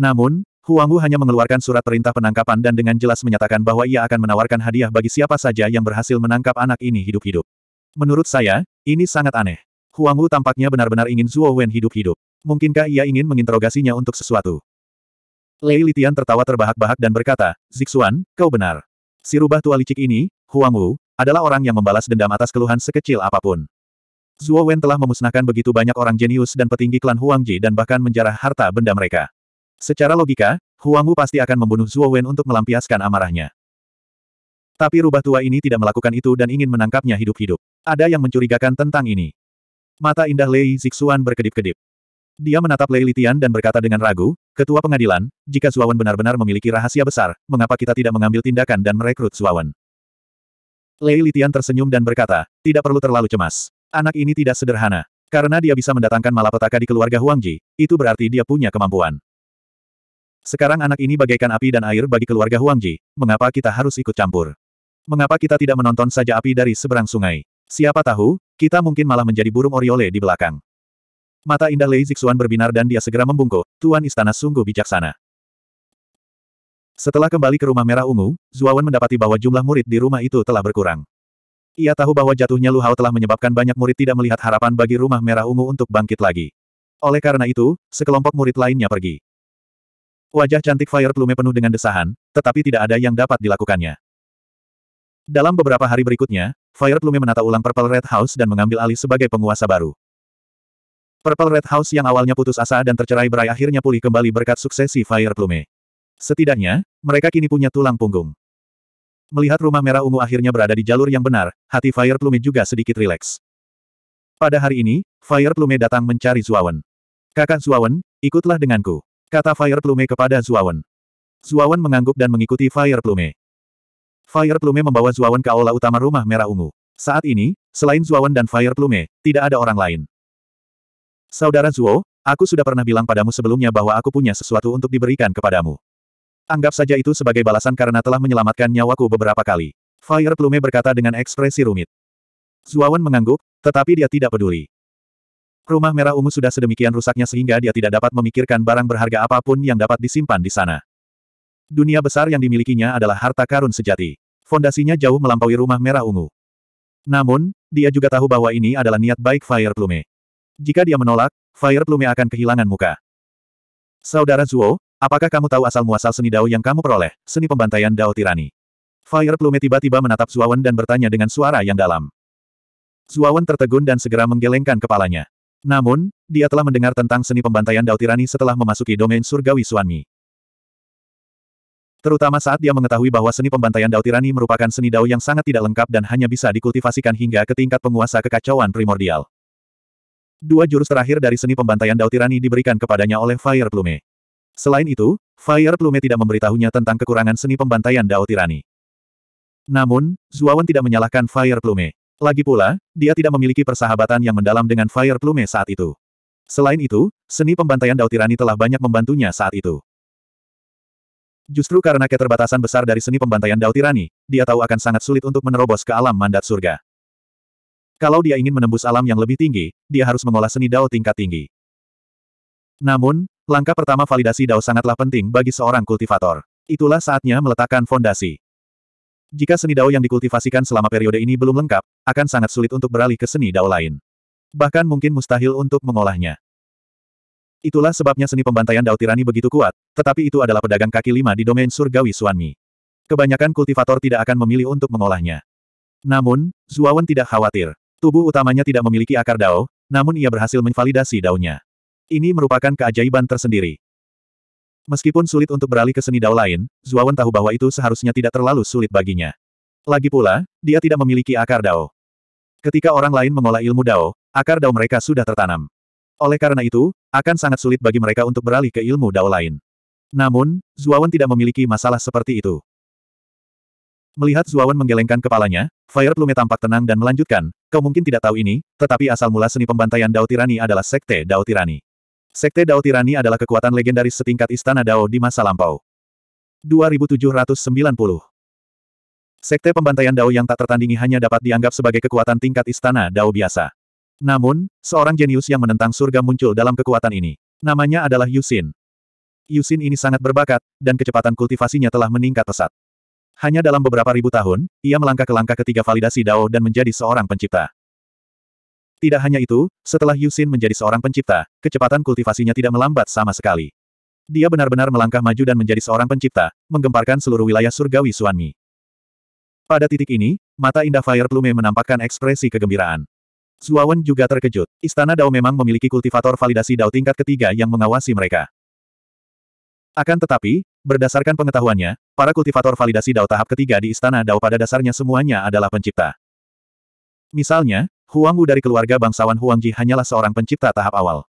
Namun, Huang Wu hanya mengeluarkan surat perintah penangkapan dan dengan jelas menyatakan bahwa ia akan menawarkan hadiah bagi siapa saja yang berhasil menangkap anak ini hidup-hidup. Menurut saya, ini sangat aneh. Huang Wu tampaknya benar-benar ingin Zuo Wen hidup-hidup. Mungkinkah ia ingin menginterogasinya untuk sesuatu? Lei Litian tertawa terbahak-bahak dan berkata, Zixuan, kau benar. Si rubah tua licik ini, Huang Wu, adalah orang yang membalas dendam atas keluhan sekecil apapun. Zuo Wen telah memusnahkan begitu banyak orang jenius dan petinggi klan Huang Ji dan bahkan menjarah harta benda mereka. Secara logika, Huang Wu pasti akan membunuh Zuo Wen untuk melampiaskan amarahnya. Tapi rubah tua ini tidak melakukan itu dan ingin menangkapnya hidup-hidup. Ada yang mencurigakan tentang ini. Mata indah Lei Zixuan berkedip-kedip. Dia menatap Lei Litian dan berkata dengan ragu, Ketua Pengadilan, jika Zuawan benar-benar memiliki rahasia besar, mengapa kita tidak mengambil tindakan dan merekrut Zuawan? Lei Litian tersenyum dan berkata, tidak perlu terlalu cemas. Anak ini tidak sederhana. Karena dia bisa mendatangkan malapetaka di keluarga Huangji, itu berarti dia punya kemampuan. Sekarang anak ini bagaikan api dan air bagi keluarga Huangji, mengapa kita harus ikut campur? Mengapa kita tidak menonton saja api dari seberang sungai? Siapa tahu, kita mungkin malah menjadi burung oriole di belakang. Mata indah Lei Zixuan berbinar dan dia segera membungkuk, Tuan Istana sungguh bijaksana. Setelah kembali ke rumah merah ungu, Zuawan mendapati bahwa jumlah murid di rumah itu telah berkurang. Ia tahu bahwa jatuhnya Lu Hao telah menyebabkan banyak murid tidak melihat harapan bagi rumah merah ungu untuk bangkit lagi. Oleh karena itu, sekelompok murid lainnya pergi. Wajah cantik Fire Plume penuh dengan desahan, tetapi tidak ada yang dapat dilakukannya. Dalam beberapa hari berikutnya, Fire Plume menata ulang Purple Red House dan mengambil alih sebagai penguasa baru. Purple Red House yang awalnya putus asa dan tercerai berai akhirnya pulih kembali berkat suksesi Fire Plume. Setidaknya, mereka kini punya tulang punggung. Melihat rumah merah ungu akhirnya berada di jalur yang benar, hati Fire Plume juga sedikit rileks. Pada hari ini, Fire Plume datang mencari Zuawan. Kakak Zuawan, ikutlah denganku. Kata Fire Plume kepada Zuawan. Zuawan mengangguk dan mengikuti Fire Plume. Fire Plume membawa Zuawan ke aula utama rumah merah ungu. Saat ini, selain Zuawan dan Fire Plume, tidak ada orang lain. Saudara Zuo, aku sudah pernah bilang padamu sebelumnya bahwa aku punya sesuatu untuk diberikan kepadamu. Anggap saja itu sebagai balasan karena telah menyelamatkan nyawaku beberapa kali. Fire Plume berkata dengan ekspresi rumit. Zuawan mengangguk, tetapi dia tidak peduli. Rumah merah ungu sudah sedemikian rusaknya sehingga dia tidak dapat memikirkan barang berharga apapun yang dapat disimpan di sana. Dunia besar yang dimilikinya adalah harta karun sejati. Fondasinya jauh melampaui rumah merah ungu. Namun, dia juga tahu bahwa ini adalah niat baik Fire Plume. Jika dia menolak, Fire Plume akan kehilangan muka. Saudara Zuo, apakah kamu tahu asal-muasal seni Dao yang kamu peroleh, seni pembantaian Dao Tirani? Fire Plume tiba-tiba menatap Zuawan dan bertanya dengan suara yang dalam. Zuawan tertegun dan segera menggelengkan kepalanya. Namun, dia telah mendengar tentang seni pembantaian Dao Tirani setelah memasuki domain surgawi Suanmi. Terutama saat dia mengetahui bahwa seni pembantaian Dao merupakan seni Dao yang sangat tidak lengkap dan hanya bisa dikultivasikan hingga ke tingkat penguasa kekacauan primordial. Dua jurus terakhir dari seni pembantaian Dao diberikan kepadanya oleh Fire Plume. Selain itu, Fire Plume tidak memberitahunya tentang kekurangan seni pembantaian Dao Namun, Zuawan tidak menyalahkan Fire Plume. Lagi pula, dia tidak memiliki persahabatan yang mendalam dengan Fire Plume saat itu. Selain itu, seni pembantaian Dao telah banyak membantunya saat itu. Justru karena keterbatasan besar dari seni pembantaian Dao Tirani, dia tahu akan sangat sulit untuk menerobos ke alam mandat surga. Kalau dia ingin menembus alam yang lebih tinggi, dia harus mengolah seni Dao tingkat tinggi. Namun, langkah pertama validasi Dao sangatlah penting bagi seorang kultivator. Itulah saatnya meletakkan fondasi. Jika seni Dao yang dikultivasikan selama periode ini belum lengkap, akan sangat sulit untuk beralih ke seni Dao lain. Bahkan mungkin mustahil untuk mengolahnya. Itulah sebabnya seni pembantaian Dao Tirani begitu kuat, tetapi itu adalah pedagang kaki lima di domain surgawi Suanmi. Kebanyakan kultivator tidak akan memilih untuk mengolahnya. Namun, Zuawan tidak khawatir. Tubuh utamanya tidak memiliki akar Dao, namun ia berhasil menvalidasi daunnya. Ini merupakan keajaiban tersendiri. Meskipun sulit untuk beralih ke seni Dao lain, Zuawan tahu bahwa itu seharusnya tidak terlalu sulit baginya. Lagi pula, dia tidak memiliki akar Dao. Ketika orang lain mengolah ilmu Dao, akar Dao mereka sudah tertanam. Oleh karena itu, akan sangat sulit bagi mereka untuk beralih ke ilmu dao lain. Namun, Zuawan tidak memiliki masalah seperti itu. Melihat Zuawan menggelengkan kepalanya, Fire Plume tampak tenang dan melanjutkan, kau mungkin tidak tahu ini, tetapi asal mula seni pembantaian Dao Tirani adalah Sekte Dao Tirani. Sekte Dao Tirani adalah kekuatan legendaris setingkat Istana Dao di masa lampau. 2790 Sekte pembantaian Dao yang tak tertandingi hanya dapat dianggap sebagai kekuatan tingkat Istana Dao biasa. Namun, seorang jenius yang menentang surga muncul dalam kekuatan ini. Namanya adalah Yusin. Yusin ini sangat berbakat, dan kecepatan kultivasinya telah meningkat pesat. Hanya dalam beberapa ribu tahun, ia melangkah ke langkah ketiga validasi Dao dan menjadi seorang pencipta. Tidak hanya itu, setelah Yusin menjadi seorang pencipta, kecepatan kultivasinya tidak melambat sama sekali. Dia benar-benar melangkah maju dan menjadi seorang pencipta, menggemparkan seluruh wilayah surgawi Suanmi. Pada titik ini, mata indah Fire Plume menampakkan ekspresi kegembiraan. Zuawan juga terkejut. Istana Dao memang memiliki kultivator validasi Dao tingkat ketiga yang mengawasi mereka. Akan tetapi, berdasarkan pengetahuannya, para kultivator validasi Dao tahap ketiga di Istana Dao pada dasarnya semuanya adalah pencipta. Misalnya, Huang Wu dari keluarga bangsawan Huang Ji hanyalah seorang pencipta tahap awal.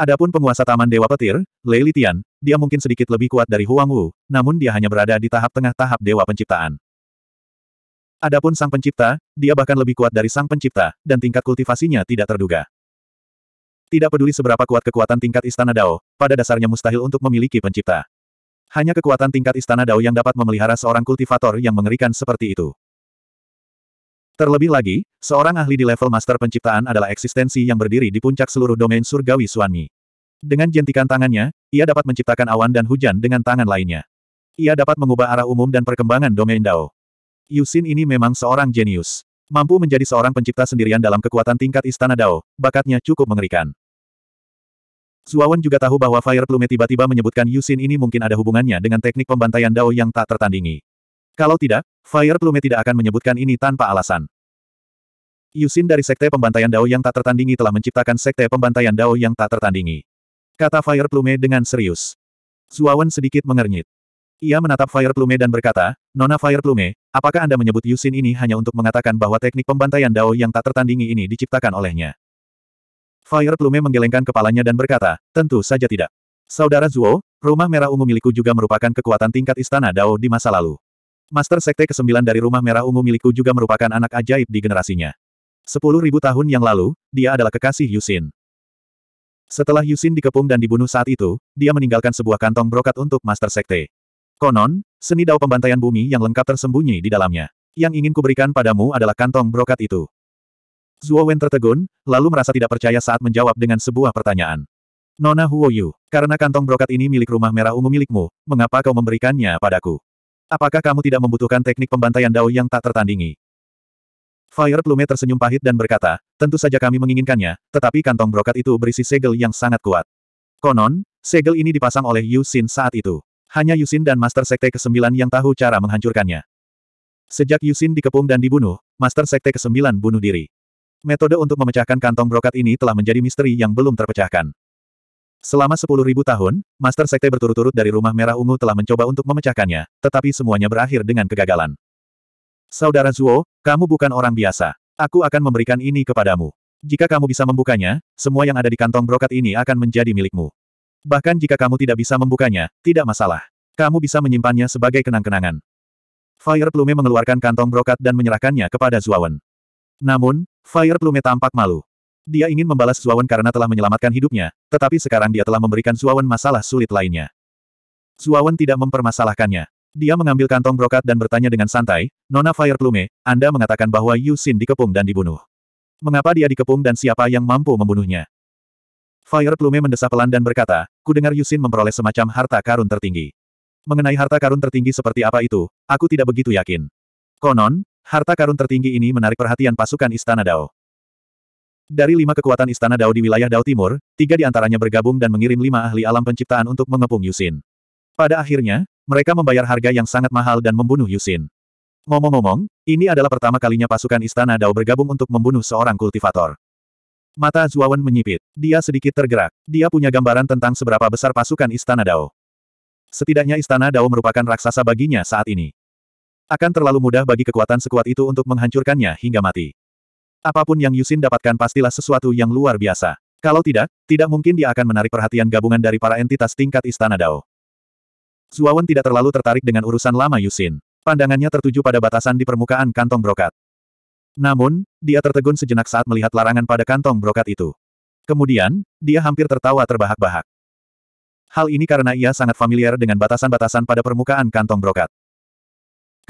Adapun penguasa Taman Dewa Petir, Lei Litian, dia mungkin sedikit lebih kuat dari Huang Wu, namun dia hanya berada di tahap tengah tahap Dewa Penciptaan. Adapun sang pencipta, dia bahkan lebih kuat dari sang pencipta, dan tingkat kultivasinya tidak terduga. Tidak peduli seberapa kuat kekuatan tingkat istana Dao, pada dasarnya mustahil untuk memiliki pencipta. Hanya kekuatan tingkat istana Dao yang dapat memelihara seorang kultivator yang mengerikan seperti itu. Terlebih lagi, seorang ahli di level master penciptaan adalah eksistensi yang berdiri di puncak seluruh domain surgawi Suanmi. Dengan jentikan tangannya, ia dapat menciptakan awan dan hujan dengan tangan lainnya. Ia dapat mengubah arah umum dan perkembangan domain Dao. Yusin ini memang seorang jenius. Mampu menjadi seorang pencipta sendirian dalam kekuatan tingkat Istana Dao, bakatnya cukup mengerikan. Zuawan juga tahu bahwa Fire Plume tiba-tiba menyebutkan Yusin ini mungkin ada hubungannya dengan teknik pembantaian Dao yang tak tertandingi. Kalau tidak, Fire Plume tidak akan menyebutkan ini tanpa alasan. Yusin dari Sekte Pembantaian Dao yang tak tertandingi telah menciptakan Sekte Pembantaian Dao yang tak tertandingi. Kata Fire Plume dengan serius. Zuawan sedikit mengernyit. Ia menatap Fire Plume dan berkata, Nona Fire Plume, apakah Anda menyebut Yusin ini hanya untuk mengatakan bahwa teknik pembantaian Dao yang tak tertandingi ini diciptakan olehnya? Fire Plume menggelengkan kepalanya dan berkata, tentu saja tidak. Saudara Zuo, rumah merah ungu milikku juga merupakan kekuatan tingkat istana Dao di masa lalu. Master Sekte ke-9 dari rumah merah ungu milikku juga merupakan anak ajaib di generasinya. Sepuluh ribu tahun yang lalu, dia adalah kekasih Yusin. Setelah Yusin dikepung dan dibunuh saat itu, dia meninggalkan sebuah kantong brokat untuk Master Sekte. Konon, seni dao pembantaian bumi yang lengkap tersembunyi di dalamnya. Yang ingin kuberikan padamu adalah kantong brokat itu. Zuo Wen tertegun, lalu merasa tidak percaya saat menjawab dengan sebuah pertanyaan. Nona Huo Yu, karena kantong brokat ini milik rumah merah ungu milikmu, mengapa kau memberikannya padaku? Apakah kamu tidak membutuhkan teknik pembantaian dao yang tak tertandingi? Fire Plume tersenyum pahit dan berkata, tentu saja kami menginginkannya, tetapi kantong brokat itu berisi segel yang sangat kuat. Konon, segel ini dipasang oleh Yu Xin saat itu. Hanya Yusin dan Master Sekte ke-9 yang tahu cara menghancurkannya. Sejak Yusin dikepung dan dibunuh, Master Sekte ke-9 bunuh diri. Metode untuk memecahkan kantong brokat ini telah menjadi misteri yang belum terpecahkan. Selama 10.000 tahun, Master Sekte berturut-turut dari Rumah Merah Ungu telah mencoba untuk memecahkannya, tetapi semuanya berakhir dengan kegagalan. Saudara Zuo, kamu bukan orang biasa. Aku akan memberikan ini kepadamu. Jika kamu bisa membukanya, semua yang ada di kantong brokat ini akan menjadi milikmu. Bahkan jika kamu tidak bisa membukanya, tidak masalah. Kamu bisa menyimpannya sebagai kenang-kenangan. Fire Plume mengeluarkan kantong brokat dan menyerahkannya kepada Zuawan. Namun, Fire Plume tampak malu. Dia ingin membalas Zuawan karena telah menyelamatkan hidupnya, tetapi sekarang dia telah memberikan Zuawan masalah sulit lainnya. Zuawan tidak mempermasalahkannya. Dia mengambil kantong brokat dan bertanya dengan santai, Nona Fire Plume, Anda mengatakan bahwa Yu Xin dikepung dan dibunuh. Mengapa dia dikepung dan siapa yang mampu membunuhnya? Fire Plume mendesah pelan dan berkata, ku dengar Yusin memperoleh semacam harta karun tertinggi. Mengenai harta karun tertinggi seperti apa itu, aku tidak begitu yakin. Konon, harta karun tertinggi ini menarik perhatian pasukan Istana Dao. Dari lima kekuatan Istana Dao di wilayah Dao Timur, tiga di antaranya bergabung dan mengirim lima ahli alam penciptaan untuk mengepung Yusin. Pada akhirnya, mereka membayar harga yang sangat mahal dan membunuh Yusin. Ngomong-ngomong, ini adalah pertama kalinya pasukan Istana Dao bergabung untuk membunuh seorang kultivator. Mata Zuawan menyipit. Dia sedikit tergerak. Dia punya gambaran tentang seberapa besar pasukan Istana Dao. Setidaknya Istana Dao merupakan raksasa baginya saat ini. Akan terlalu mudah bagi kekuatan sekuat itu untuk menghancurkannya hingga mati. Apapun yang Yusin dapatkan pastilah sesuatu yang luar biasa. Kalau tidak, tidak mungkin dia akan menarik perhatian gabungan dari para entitas tingkat Istana Dao. Zuawan tidak terlalu tertarik dengan urusan lama Yusin. Pandangannya tertuju pada batasan di permukaan kantong brokat. Namun, dia tertegun sejenak saat melihat larangan pada kantong brokat itu. Kemudian, dia hampir tertawa terbahak-bahak. Hal ini karena ia sangat familiar dengan batasan-batasan pada permukaan kantong brokat.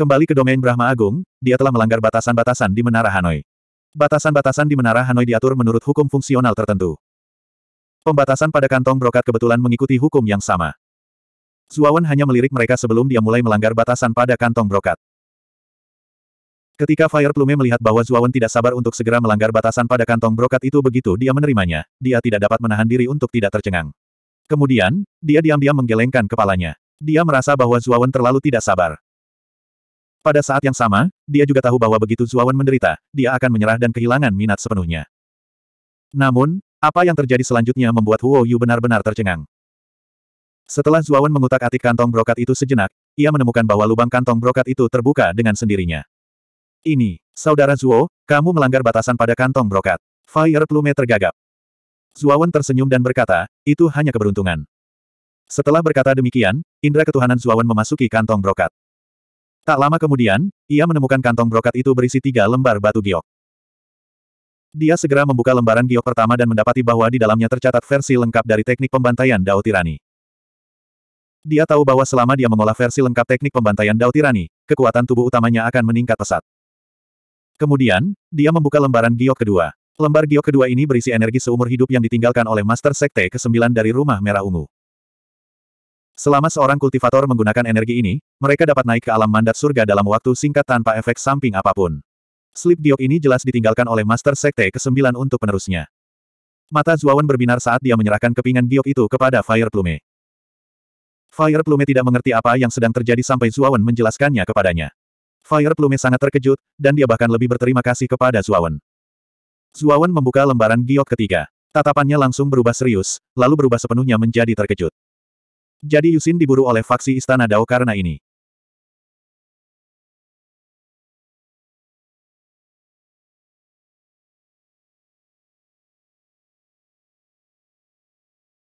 Kembali ke domain Brahma Agung, dia telah melanggar batasan-batasan di Menara Hanoi. Batasan-batasan di Menara Hanoi diatur menurut hukum fungsional tertentu. Pembatasan pada kantong brokat kebetulan mengikuti hukum yang sama. Zuawan hanya melirik mereka sebelum dia mulai melanggar batasan pada kantong brokat. Ketika Fire Plume melihat bahwa Zuawan tidak sabar untuk segera melanggar batasan pada kantong brokat itu begitu dia menerimanya, dia tidak dapat menahan diri untuk tidak tercengang. Kemudian, dia diam-diam menggelengkan kepalanya. Dia merasa bahwa Zuawan terlalu tidak sabar. Pada saat yang sama, dia juga tahu bahwa begitu Zuawan menderita, dia akan menyerah dan kehilangan minat sepenuhnya. Namun, apa yang terjadi selanjutnya membuat Huo Yu benar-benar tercengang. Setelah Zuawan mengutak-atik kantong brokat itu sejenak, ia menemukan bahwa lubang kantong brokat itu terbuka dengan sendirinya. Ini, saudara Zuo, kamu melanggar batasan pada kantong brokat. Fire Plume tergagap. Zuawan tersenyum dan berkata, itu hanya keberuntungan. Setelah berkata demikian, indra ketuhanan Zuawan memasuki kantong brokat. Tak lama kemudian, ia menemukan kantong brokat itu berisi tiga lembar batu giok. Dia segera membuka lembaran giok pertama dan mendapati bahwa di dalamnya tercatat versi lengkap dari teknik pembantaian Dao Tirani. Dia tahu bahwa selama dia mengolah versi lengkap teknik pembantaian Dao Tirani, kekuatan tubuh utamanya akan meningkat pesat. Kemudian, dia membuka lembaran giok kedua. Lembar giok kedua ini berisi energi seumur hidup yang ditinggalkan oleh Master Sekte ke-9 dari Rumah Merah Ungu. Selama seorang kultivator menggunakan energi ini, mereka dapat naik ke alam mandat surga dalam waktu singkat tanpa efek samping apapun. Slip giok ini jelas ditinggalkan oleh Master Sekte ke-9 untuk penerusnya. Mata Zuawan berbinar saat dia menyerahkan kepingan giok itu kepada Fire Plume. Fire Plume tidak mengerti apa yang sedang terjadi sampai Zuawan menjelaskannya kepadanya. Fire Plume sangat terkejut, dan dia bahkan lebih berterima kasih kepada Zuawan. Zuawan membuka lembaran giok ketiga. Tatapannya langsung berubah serius, lalu berubah sepenuhnya menjadi terkejut. Jadi Yusin diburu oleh faksi Istana Dao karena ini.